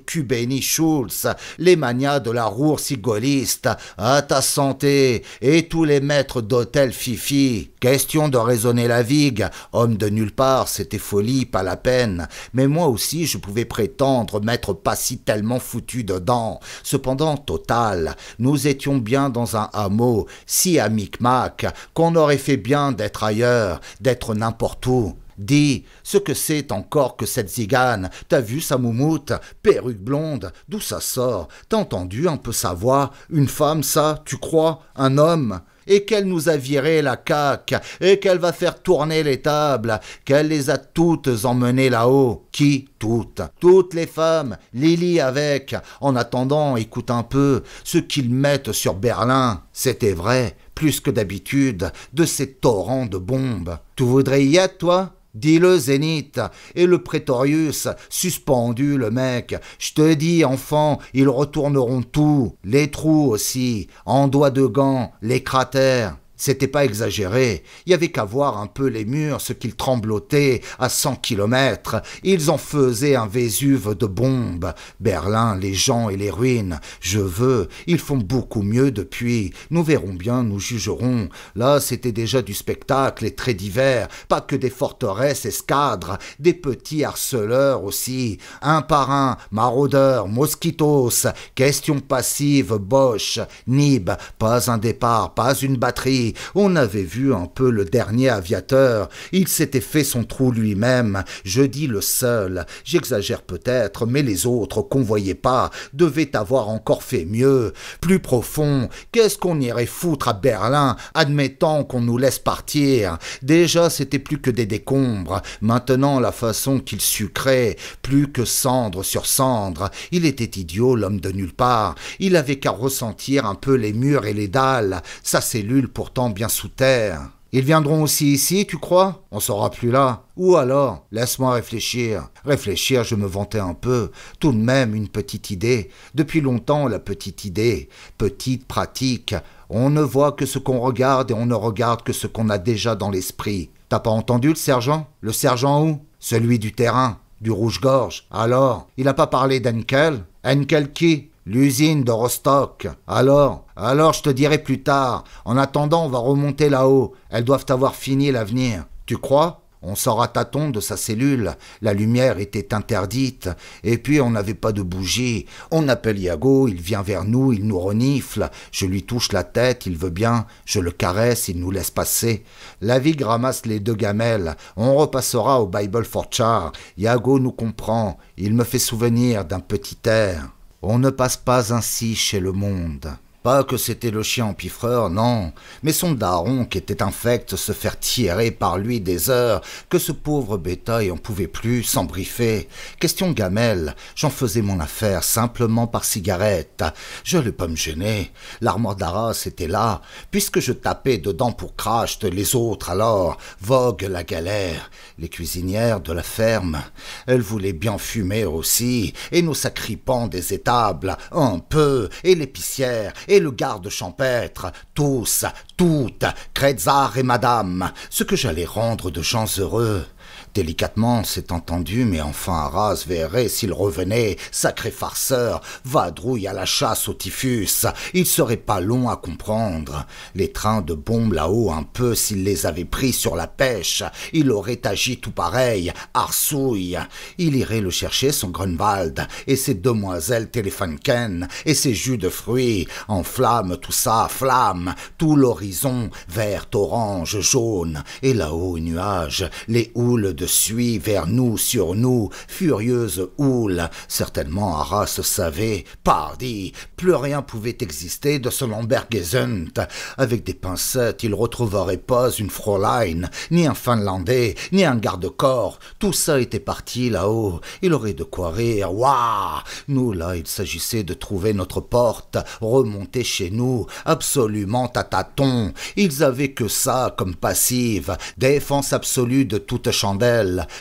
Schulz, les manias de la roure sigoliste, à ah, ta santé, et tous les maîtres d'hôtel Fifi. Question de raisonner la vigue. Homme de nulle part, c'était folie pas la peine, mais moi aussi je pouvais prétendre m'être pas si tellement foutu dedans. Cependant, total, nous étions bien dans un hameau, si à Micmac, qu'on aurait fait bien d'être ailleurs, d'être n'importe où. Dis, ce que c'est encore que cette zigane T'as vu sa moumoute Perruque blonde D'où ça sort T'as entendu un peu sa voix Une femme, ça, tu crois Un homme et qu'elle nous a viré la caque, et qu'elle va faire tourner les tables, qu'elle les a toutes emmenées là-haut. Qui toutes Toutes les femmes, Lily avec. En attendant, écoute un peu ce qu'ils mettent sur Berlin. C'était vrai, plus que d'habitude, de ces torrents de bombes. Tu voudrais y être, toi « Dis le zénith, et le prétorius suspendu le mec. Je te dis, enfant, ils retourneront tout, les trous aussi, en doigt de gants, les cratères. C'était pas exagéré, il y avait qu'à voir un peu les murs, ce qu'ils tremblotaient à cent kilomètres. Ils en faisaient un Vésuve de bombes. Berlin, les gens et les ruines. Je veux, ils font beaucoup mieux depuis. Nous verrons bien, nous jugerons. Là, c'était déjà du spectacle et très divers, pas que des forteresses escadres, des petits harceleurs aussi. Un par un, maraudeurs, mosquitos, questions passives boche, nib, pas un départ, pas une batterie, on avait vu un peu le dernier aviateur, il s'était fait son trou lui-même, je dis le seul, j'exagère peut-être, mais les autres qu'on voyait pas devaient avoir encore fait mieux, plus profond, qu'est-ce qu'on irait foutre à Berlin, admettant qu'on nous laisse partir, déjà c'était plus que des décombres, maintenant la façon qu'il sucrait, plus que cendre sur cendre, il était idiot l'homme de nulle part, il avait qu'à ressentir un peu les murs et les dalles, sa cellule pour bien sous terre. Ils viendront aussi ici, tu crois On sera plus là. Ou alors, laisse-moi réfléchir. Réfléchir, je me vantais un peu. Tout de même, une petite idée. Depuis longtemps, la petite idée. Petite pratique. On ne voit que ce qu'on regarde et on ne regarde que ce qu'on a déjà dans l'esprit. T'as pas entendu le sergent Le sergent où Celui du terrain. Du rouge-gorge. Alors, il n'a pas parlé d'Enkel Enkel qui L'usine de Rostock. Alors Alors je te dirai plus tard. En attendant, on va remonter là-haut. Elles doivent avoir fini l'avenir. Tu crois on sort à tâtons de sa cellule, la lumière était interdite, et puis on n'avait pas de bougie. On appelle Yago. il vient vers nous, il nous renifle, je lui touche la tête, il veut bien, je le caresse, il nous laisse passer. La vie ramasse les deux gamelles, on repassera au Bible for Char. Iago nous comprend, il me fait souvenir d'un petit air. On ne passe pas ainsi chez le monde. Pas que c'était le chien empiffreur, non, mais son daron qui était infect se faire tirer par lui des heures, que ce pauvre bétail en pouvait plus, sans Question gamelle, j'en faisais mon affaire simplement par cigarette. Je le pas me gêner. L'armoire d'Arras était là, puisque je tapais dedans pour crash les autres alors. Vogue la galère. Les cuisinières de la ferme, elles voulaient bien fumer aussi, et nos sacripants des étables, un peu, et l'épicière, et le garde champêtre, tous, toutes, Crézard et madame, ce que j'allais rendre de gens heureux. Délicatement, c'est entendu, mais enfin Arras verrait s'il revenait, sacré farceur, vadrouille à la chasse au typhus. Il serait pas long à comprendre. Les trains de bombes là-haut un peu, s'il les avait pris sur la pêche, il aurait agi tout pareil, arsouille. Il irait le chercher son Grunwald, et ses demoiselles Telefunken, et ses jus de fruits, en flamme tout ça, flamme, tout l'horizon, vert, orange, jaune, et là-haut nuages, les houles de suis vers nous, sur nous, furieuse houle, certainement Arras savait, pardi, plus rien pouvait exister de ce Gesund. Avec des pincettes, il retrouverait pas une Fräulein, ni un Finlandais, ni un garde-corps, tout ça était parti là-haut, il aurait de quoi rire, Ouah Nous là, il s'agissait de trouver notre porte, remonter chez nous, absolument à tâtons, ils avaient que ça comme passive, défense absolue de toute chandelle,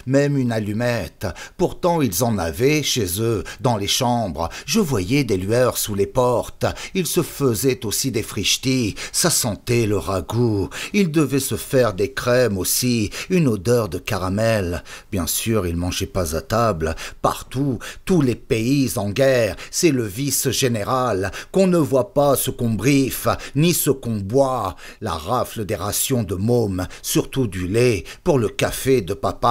même une allumette. Pourtant ils en avaient chez eux, dans les chambres. Je voyais des lueurs sous les portes. Ils se faisaient aussi des frichetis, ça sentait le ragoût. Ils devaient se faire des crèmes aussi, une odeur de caramel. Bien sûr, ils mangeaient pas à table. Partout, tous les pays en guerre, c'est le vice général, qu'on ne voit pas ce qu'on briffe, ni ce qu'on boit. La rafle des rations de môme, surtout du lait, pour le café de papa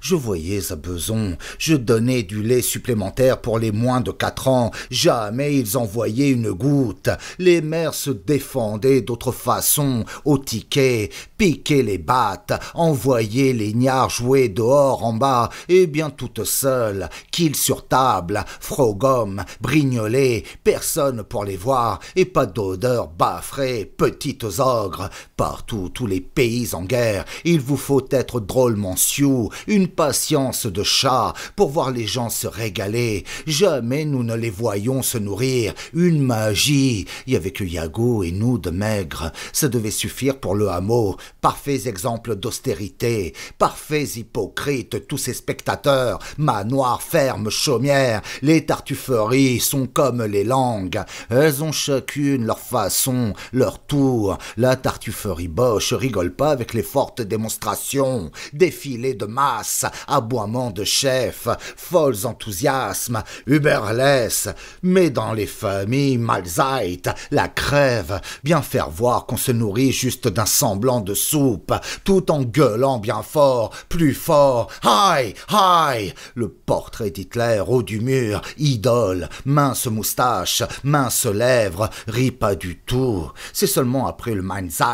je voyais à besoin, je donnais du lait supplémentaire pour les moins de quatre ans, jamais ils envoyaient une goutte, les mères se défendaient d'autre façon, au ticket, piquaient les battes, envoyaient les gnards jouer dehors en bas, et eh bien toutes seules, qu'ils sur table, frogom, brignolet, personne pour les voir, et pas d'odeur frais petites ogres, partout tous les pays en guerre, il vous faut être drôlement sioux, une patience de chat pour voir les gens se régaler. Jamais nous ne les voyons se nourrir. Une magie. Il y avait que Yago et nous de maigres. Ça devait suffire pour le hameau. Parfaits exemples d'austérité. Parfaits hypocrites, tous ces spectateurs. Manoir, ferme, chaumière. Les tartufferies sont comme les langues. Elles ont chacune leur façon, leur tour. La tartufferie boche rigole pas avec les fortes démonstrations. Défilé de masse, aboiement de chef, folles enthousiasmes, uberless, mais dans les familles Malzeit, la crève, bien faire voir qu'on se nourrit juste d'un semblant de soupe, tout en gueulant bien fort, plus fort, Hi, hi! le portrait d'Hitler haut du mur, idole, mince moustache, mince lèvre, rit pas du tout, c'est seulement après le malzeit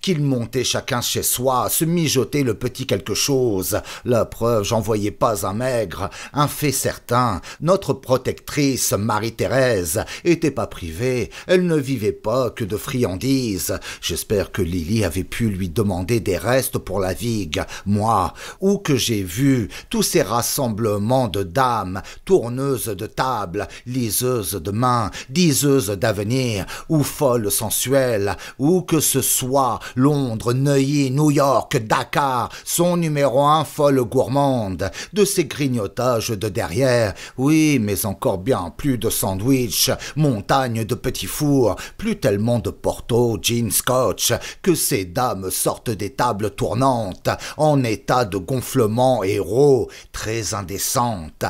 qu'ils montaient chacun chez soi, se mijoter le petit quelque chose, la preuve, j'en voyais pas un maigre. Un fait certain, notre protectrice, Marie-Thérèse, était pas privée. Elle ne vivait pas que de friandises. J'espère que Lily avait pu lui demander des restes pour la vigue. Moi, où que j'ai vu tous ces rassemblements de dames, tourneuses de table, liseuses de mains, diseuses d'avenir, ou folles sensuelles, où que ce soit, Londres, Neuilly, New York, Dakar, son numéro Folle gourmande, de ces grignotages de derrière, oui, mais encore bien plus de sandwich, montagne de petits fours, plus tellement de porto, jeans, scotch, que ces dames sortent des tables tournantes, en état de gonflement héros, très indécente,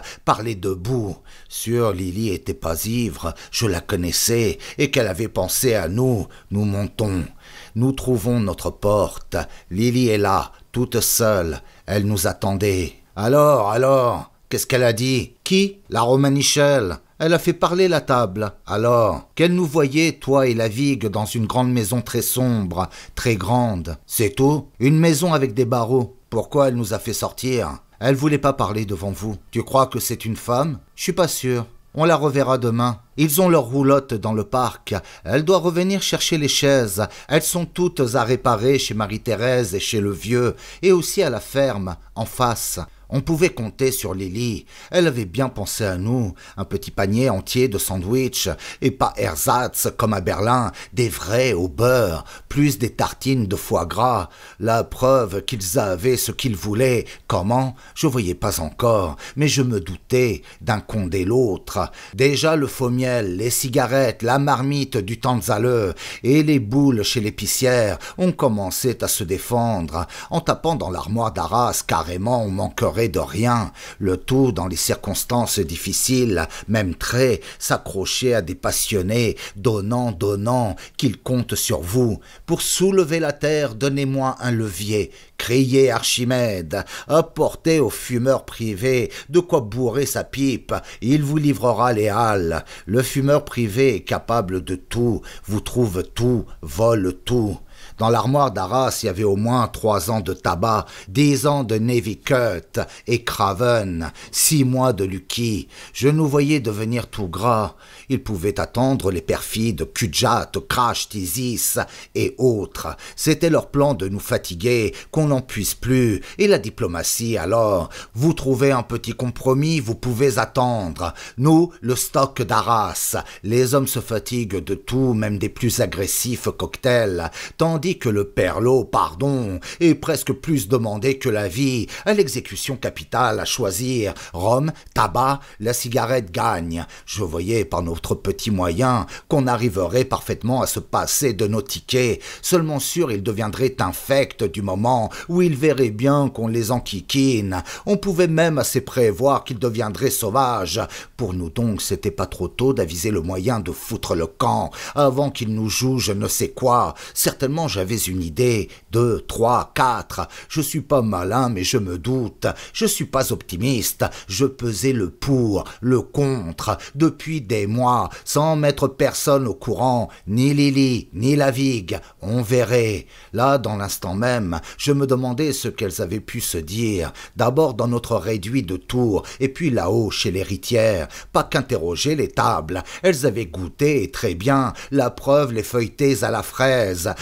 les debout. Sur Lily était pas ivre, je la connaissais, et qu'elle avait pensé à nous, nous montons. Nous trouvons notre porte. Lily est là, toute seule. Elle nous attendait. Alors, alors, qu'est-ce qu'elle a dit Qui La Romanichelle. Elle a fait parler la table. Alors, qu'elle nous voyait, toi et la vigue, dans une grande maison très sombre, très grande. C'est tout Une maison avec des barreaux. Pourquoi elle nous a fait sortir Elle voulait pas parler devant vous. Tu crois que c'est une femme Je suis pas sûr. On la reverra demain. Ils ont leur roulotte dans le parc. Elle doit revenir chercher les chaises. Elles sont toutes à réparer chez Marie-Thérèse et chez le vieux, et aussi à la ferme, en face. On pouvait compter sur Lily. Elle avait bien pensé à nous. Un petit panier entier de sandwichs, et pas ersatz comme à Berlin, des vrais au beurre, plus des tartines de foie gras. La preuve qu'ils avaient ce qu'ils voulaient. Comment Je voyais pas encore, mais je me doutais d'un condé l'autre. Déjà le faux miel, les cigarettes, la marmite du tanzaleux et les boules chez l'épicière, ont commencé à se défendre. En tapant dans l'armoire d'Arras, carrément, on manquerait de rien, le tout dans les circonstances difficiles, même très, s'accrocher à des passionnés, donnant, donnant, qu'ils comptent sur vous. Pour soulever la terre, donnez-moi un levier, criez Archimède, apportez au fumeur privé de quoi bourrer sa pipe, il vous livrera les halles. Le fumeur privé est capable de tout, vous trouve tout, vole tout. Dans l'armoire d'Arras, il y avait au moins trois ans de tabac, dix ans de Navy Cut et Craven, six mois de Lucky. Je nous voyais devenir tout gras. Ils pouvaient attendre les perfides Kujat, Crash, Tisis et autres. C'était leur plan de nous fatiguer, qu'on n'en puisse plus. Et la diplomatie, alors Vous trouvez un petit compromis, vous pouvez attendre. Nous, le stock d'Arras. Les hommes se fatiguent de tout, même des plus agressifs cocktails, tandis que le perlot, pardon, est presque plus demandé que la vie, à l'exécution capitale à choisir, Rome, tabac, la cigarette gagne. Je voyais par notre petit moyen qu'on arriverait parfaitement à se passer de nos tickets, seulement sûr ils deviendraient infects du moment où ils verraient bien qu'on les enquiquine. On pouvait même assez prévoir qu'ils deviendraient sauvages. Pour nous donc, c'était pas trop tôt d'aviser le moyen de foutre le camp, avant qu'ils nous jouent je ne sais quoi. Certainement je j'avais une idée, deux, trois, quatre. Je suis pas malin, mais je me doute. Je suis pas optimiste. Je pesais le pour, le contre, depuis des mois, sans mettre personne au courant, ni Lily, ni la vigue. On verrait. Là, dans l'instant même, je me demandais ce qu'elles avaient pu se dire. D'abord dans notre réduit de tours, et puis là-haut chez l'héritière. Pas qu'interroger les tables. Elles avaient goûté, et très bien, la preuve les feuilletés à la fraise.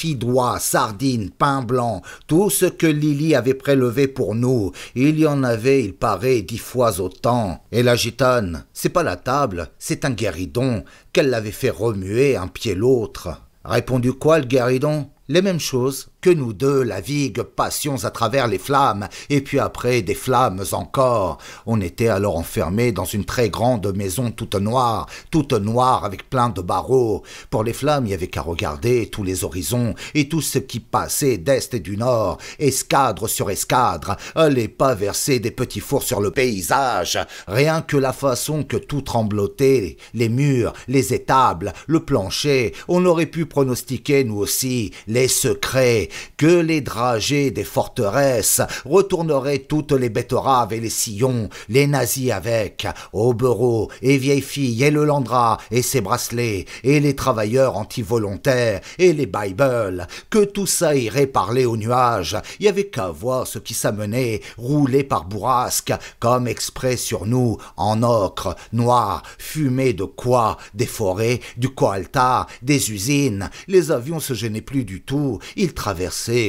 Fidois, sardines, pain blanc, tout ce que Lily avait prélevé pour nous. Il y en avait, il paraît, dix fois autant. Et la gitane, c'est pas la table, c'est un guéridon, qu'elle l'avait fait remuer un pied l'autre. Répondu quoi le guéridon Les mêmes choses, que nous deux, la vigue, passions à travers les flammes, et puis après des flammes encore. On était alors enfermés dans une très grande maison toute noire, toute noire avec plein de barreaux. Pour les flammes, il n'y avait qu'à regarder tous les horizons et tout ce qui passait d'est et du nord, escadre sur escadre, les pas verser des petits fours sur le paysage. Rien que la façon que tout tremblotait, les murs, les étables, le plancher, on aurait pu pronostiquer nous aussi les secrets que les dragées des forteresses retourneraient toutes les betteraves et les sillons, les nazis avec, bureau, et vieilles filles et le landra et ses bracelets, et les travailleurs anti-volontaires et les Bibles, que tout ça irait parler aux nuages, il n'y avait qu'à voir ce qui s'amenait, roulé par bourrasque, comme exprès sur nous, en ocre, noir, fumé de quoi, des forêts, du coaltar, des usines, les avions se gênaient plus du tout, ils traversaient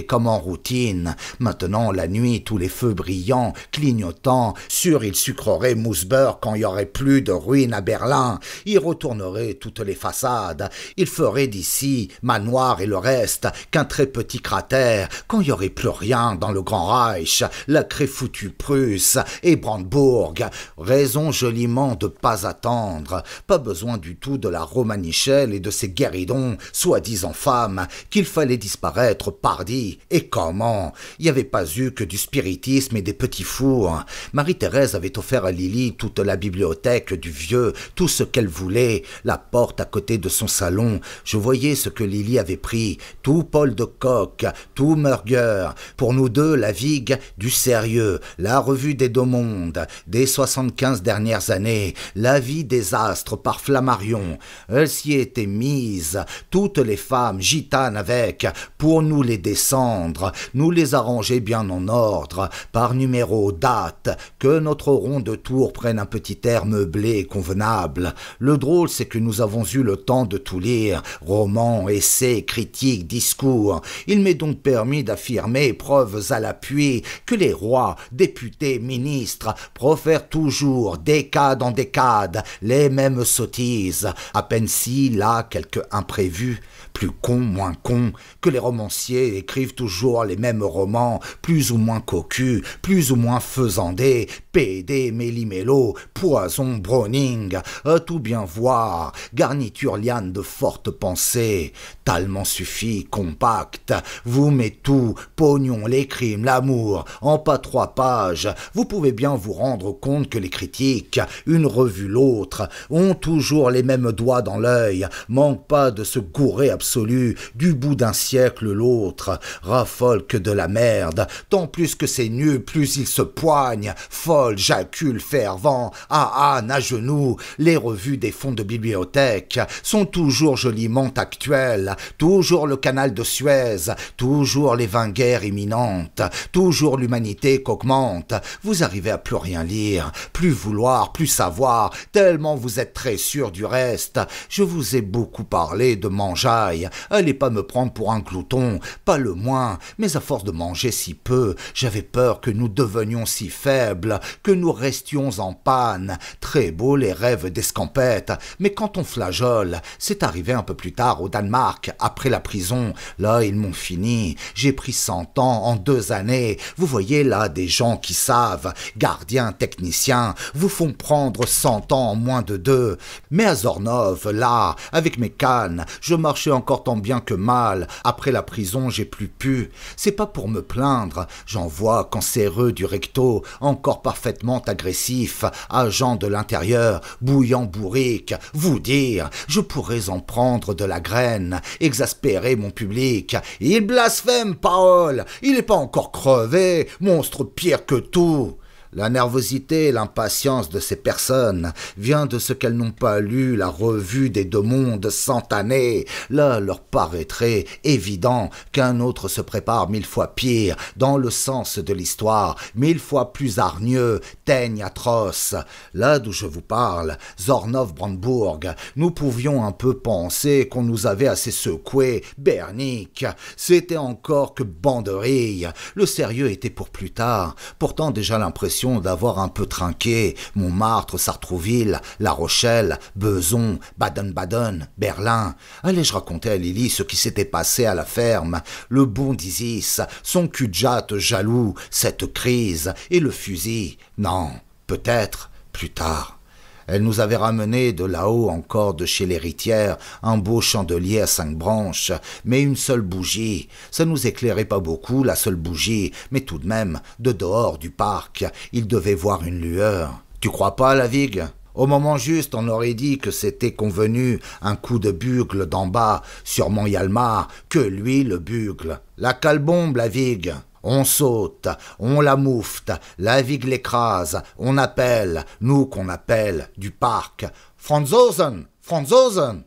comme en routine. Maintenant, la nuit, tous les feux brillants, clignotants, sûr il sucrerait Moosburg quand il y aurait plus de ruines à Berlin, il retournerait toutes les façades, il ferait d'ici, manoir et le reste, qu'un très petit cratère, quand il y aurait plus rien dans le Grand Reich, la créfoutue Prusse et Brandebourg, raison joliment de pas attendre, pas besoin du tout de la Romanichelle et de ses guéridons, soi-disant femmes, qu'il fallait disparaître pardi, et comment Il n'y avait pas eu que du spiritisme et des petits fours. Marie-Thérèse avait offert à Lily toute la bibliothèque du vieux, tout ce qu'elle voulait, la porte à côté de son salon. Je voyais ce que Lily avait pris, tout Paul de Coq, tout Murger. Pour nous deux, la vigue, du sérieux, la revue des deux mondes, des 75 dernières années, la vie des astres par Flammarion. Elle s'y était mise, toutes les femmes, gitanes avec, pour nous les descendre, nous les arranger bien en ordre, par numéro, date, que notre rond de tour prenne un petit air meublé convenable. Le drôle, c'est que nous avons eu le temps de tout lire, romans, essais, critiques, discours. Il m'est donc permis d'affirmer, preuves à l'appui, que les rois, députés, ministres, profèrent toujours, décade en décade, les mêmes sottises, à peine si, là, quelque imprévu, plus con, moins con, que les romanciers écrivent toujours les mêmes romans, plus ou moins cocus, plus ou moins faisandés, PD, Méli-Mélo, Poison, Browning, à euh, tout bien voir, garniture liane de fortes pensées, talement suffit, compact, vous met tout, pognon, les crimes, l'amour, en pas trois pages, vous pouvez bien vous rendre compte que les critiques, une revue l'autre, ont toujours les mêmes doigts dans l'œil, manquent pas de se gourer à absolue, du bout d'un siècle l'autre, raffole que de la merde, tant plus que c'est nul, plus il se poigne, folle, jacule, fervent, À âne, à genoux, les revues des fonds de bibliothèque sont toujours joliment actuelles, toujours le canal de Suez, toujours les vingt guerres imminentes, toujours l'humanité qu'augmente, vous arrivez à plus rien lire, plus vouloir, plus savoir, tellement vous êtes très sûr du reste, je vous ai beaucoup parlé de mangeage, Allez pas me prendre pour un glouton, pas le moins, mais à force de manger si peu, j'avais peur que nous devenions si faibles, que nous restions en panne. Très beau les rêves d'escampette, mais quand on flageole, c'est arrivé un peu plus tard au Danemark, après la prison. Là, ils m'ont fini. J'ai pris 100 ans en deux années. Vous voyez là des gens qui savent, gardiens, techniciens, vous font prendre 100 ans en moins de deux. Mais à Zornov, là, avec mes cannes, je marchais en encore tant bien que mal. Après la prison, j'ai plus pu. C'est pas pour me plaindre. J'en vois cancéreux du recto, encore parfaitement agressif, agent de l'intérieur, bouillant bourrique. Vous dire, je pourrais en prendre de la graine, exaspérer mon public. Il blasphème, Paul, Il est pas encore crevé, monstre pire que tout. La nervosité et l'impatience de ces personnes vient de ce qu'elles n'ont pas lu la revue des deux mondes cent années. Là leur paraîtrait évident qu'un autre se prépare mille fois pire, dans le sens de l'histoire, mille fois plus hargneux, teigne atroce. Là d'où je vous parle, Zornov-Brandebourg, nous pouvions un peu penser qu'on nous avait assez secoués, Bernic. C'était encore que banderille. Le sérieux était pour plus tard, pourtant déjà l'impression d'avoir un peu trinqué Montmartre, Sartrouville, La Rochelle, Beson, Baden-Baden, Berlin. Allais-je raconter à Lily ce qui s'était passé à la ferme, le bon d'Isis, son cul jaloux, cette crise et le fusil Non, peut-être plus tard. Elle nous avait ramené de là-haut encore de chez l'héritière un beau chandelier à cinq branches, mais une seule bougie. Ça nous éclairait pas beaucoup, la seule bougie, mais tout de même, de dehors du parc, il devait voir une lueur. Tu crois pas, la vigue? Au moment juste, on aurait dit que c'était convenu un coup de bugle d'en bas sur Mont-Yalmar, que lui le bugle. La calbombe, la vigue. On saute, on la moufte, la vigue l'écrase, on appelle, nous qu'on appelle, du parc. Franzosen, Franzosen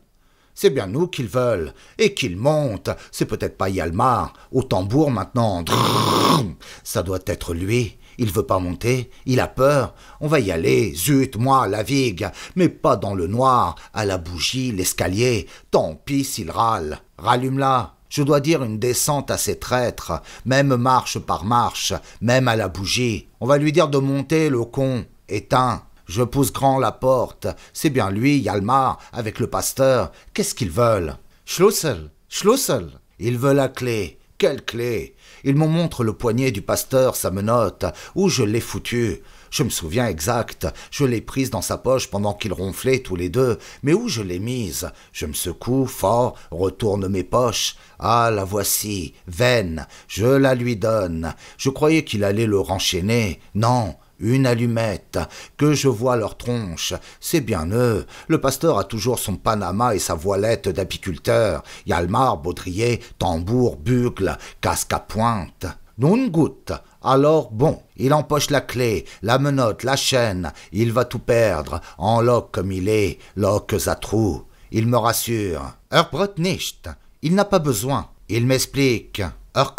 C'est bien nous qu'ils veulent, et qu'ils montent, c'est peut-être pas Yalmar, au tambour maintenant. Ça doit être lui. Il veut pas monter, il a peur. On va y aller, zut, moi, la vigue, mais pas dans le noir, à la bougie, l'escalier. Tant pis s'il râle. Rallume-la, je dois dire une descente à ces traîtres, même marche par marche, même à la bougie. On va lui dire de monter, le con, éteint. Je pousse grand la porte. C'est bien lui, Yalmar, avec le pasteur. Qu'est-ce qu'ils veulent Schlossel Schlossel Ils veulent la clé. Quelle clé Ils me montre le poignet du pasteur, sa menotte, où je l'ai foutu. Je me souviens exact, je l'ai prise dans sa poche pendant qu'ils ronflaient tous les deux, mais où je l'ai mise Je me secoue fort, retourne mes poches. Ah, la voici, veine. je la lui donne. Je croyais qu'il allait le renchaîner. Non, une allumette, que je vois leur tronche. C'est bien eux. Le pasteur a toujours son panama et sa voilette d'apiculteur. Yalmar, baudrier, tambour, bugle, casque à pointe. Une goutte, alors bon, il empoche la clé, la menotte, la chaîne, il va tout perdre, en loque comme il est, loques à Il me rassure. Er nicht, il n'a pas besoin. Il m'explique. Er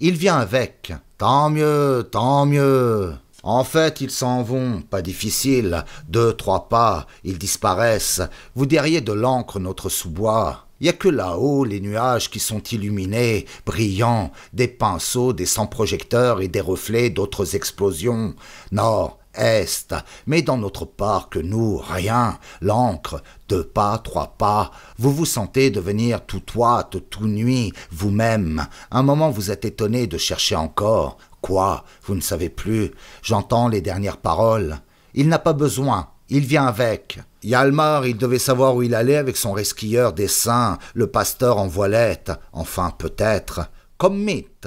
il vient avec. Tant mieux, tant mieux. En fait, ils s'en vont, pas difficile, deux, trois pas, ils disparaissent. Vous diriez de l'encre notre sous-bois. Il n'y a que là-haut les nuages qui sont illuminés, brillants, des pinceaux, des sans-projecteurs et des reflets d'autres explosions. Nord, est, mais dans notre parc, nous, rien, l'encre, deux pas, trois pas, vous vous sentez devenir tout toite, tout nuit, vous-même. Un moment vous êtes étonné de chercher encore. Quoi Vous ne savez plus. J'entends les dernières paroles. Il n'a pas besoin, il vient avec. Yalmar, il devait savoir où il allait avec son resquilleur des saints, le pasteur en voilette, enfin peut-être, comme mythe.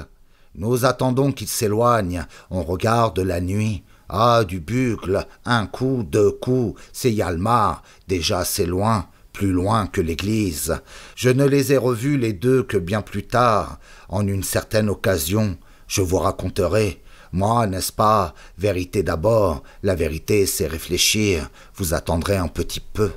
Nous attendons qu'il s'éloigne, on regarde la nuit. Ah, du bugle, un coup, deux coups, c'est Yalmar, déjà c'est loin, plus loin que l'église. Je ne les ai revus les deux que bien plus tard, en une certaine occasion, je vous raconterai, moi, n'est-ce pas Vérité d'abord, la vérité c'est réfléchir, vous attendrez un petit peu.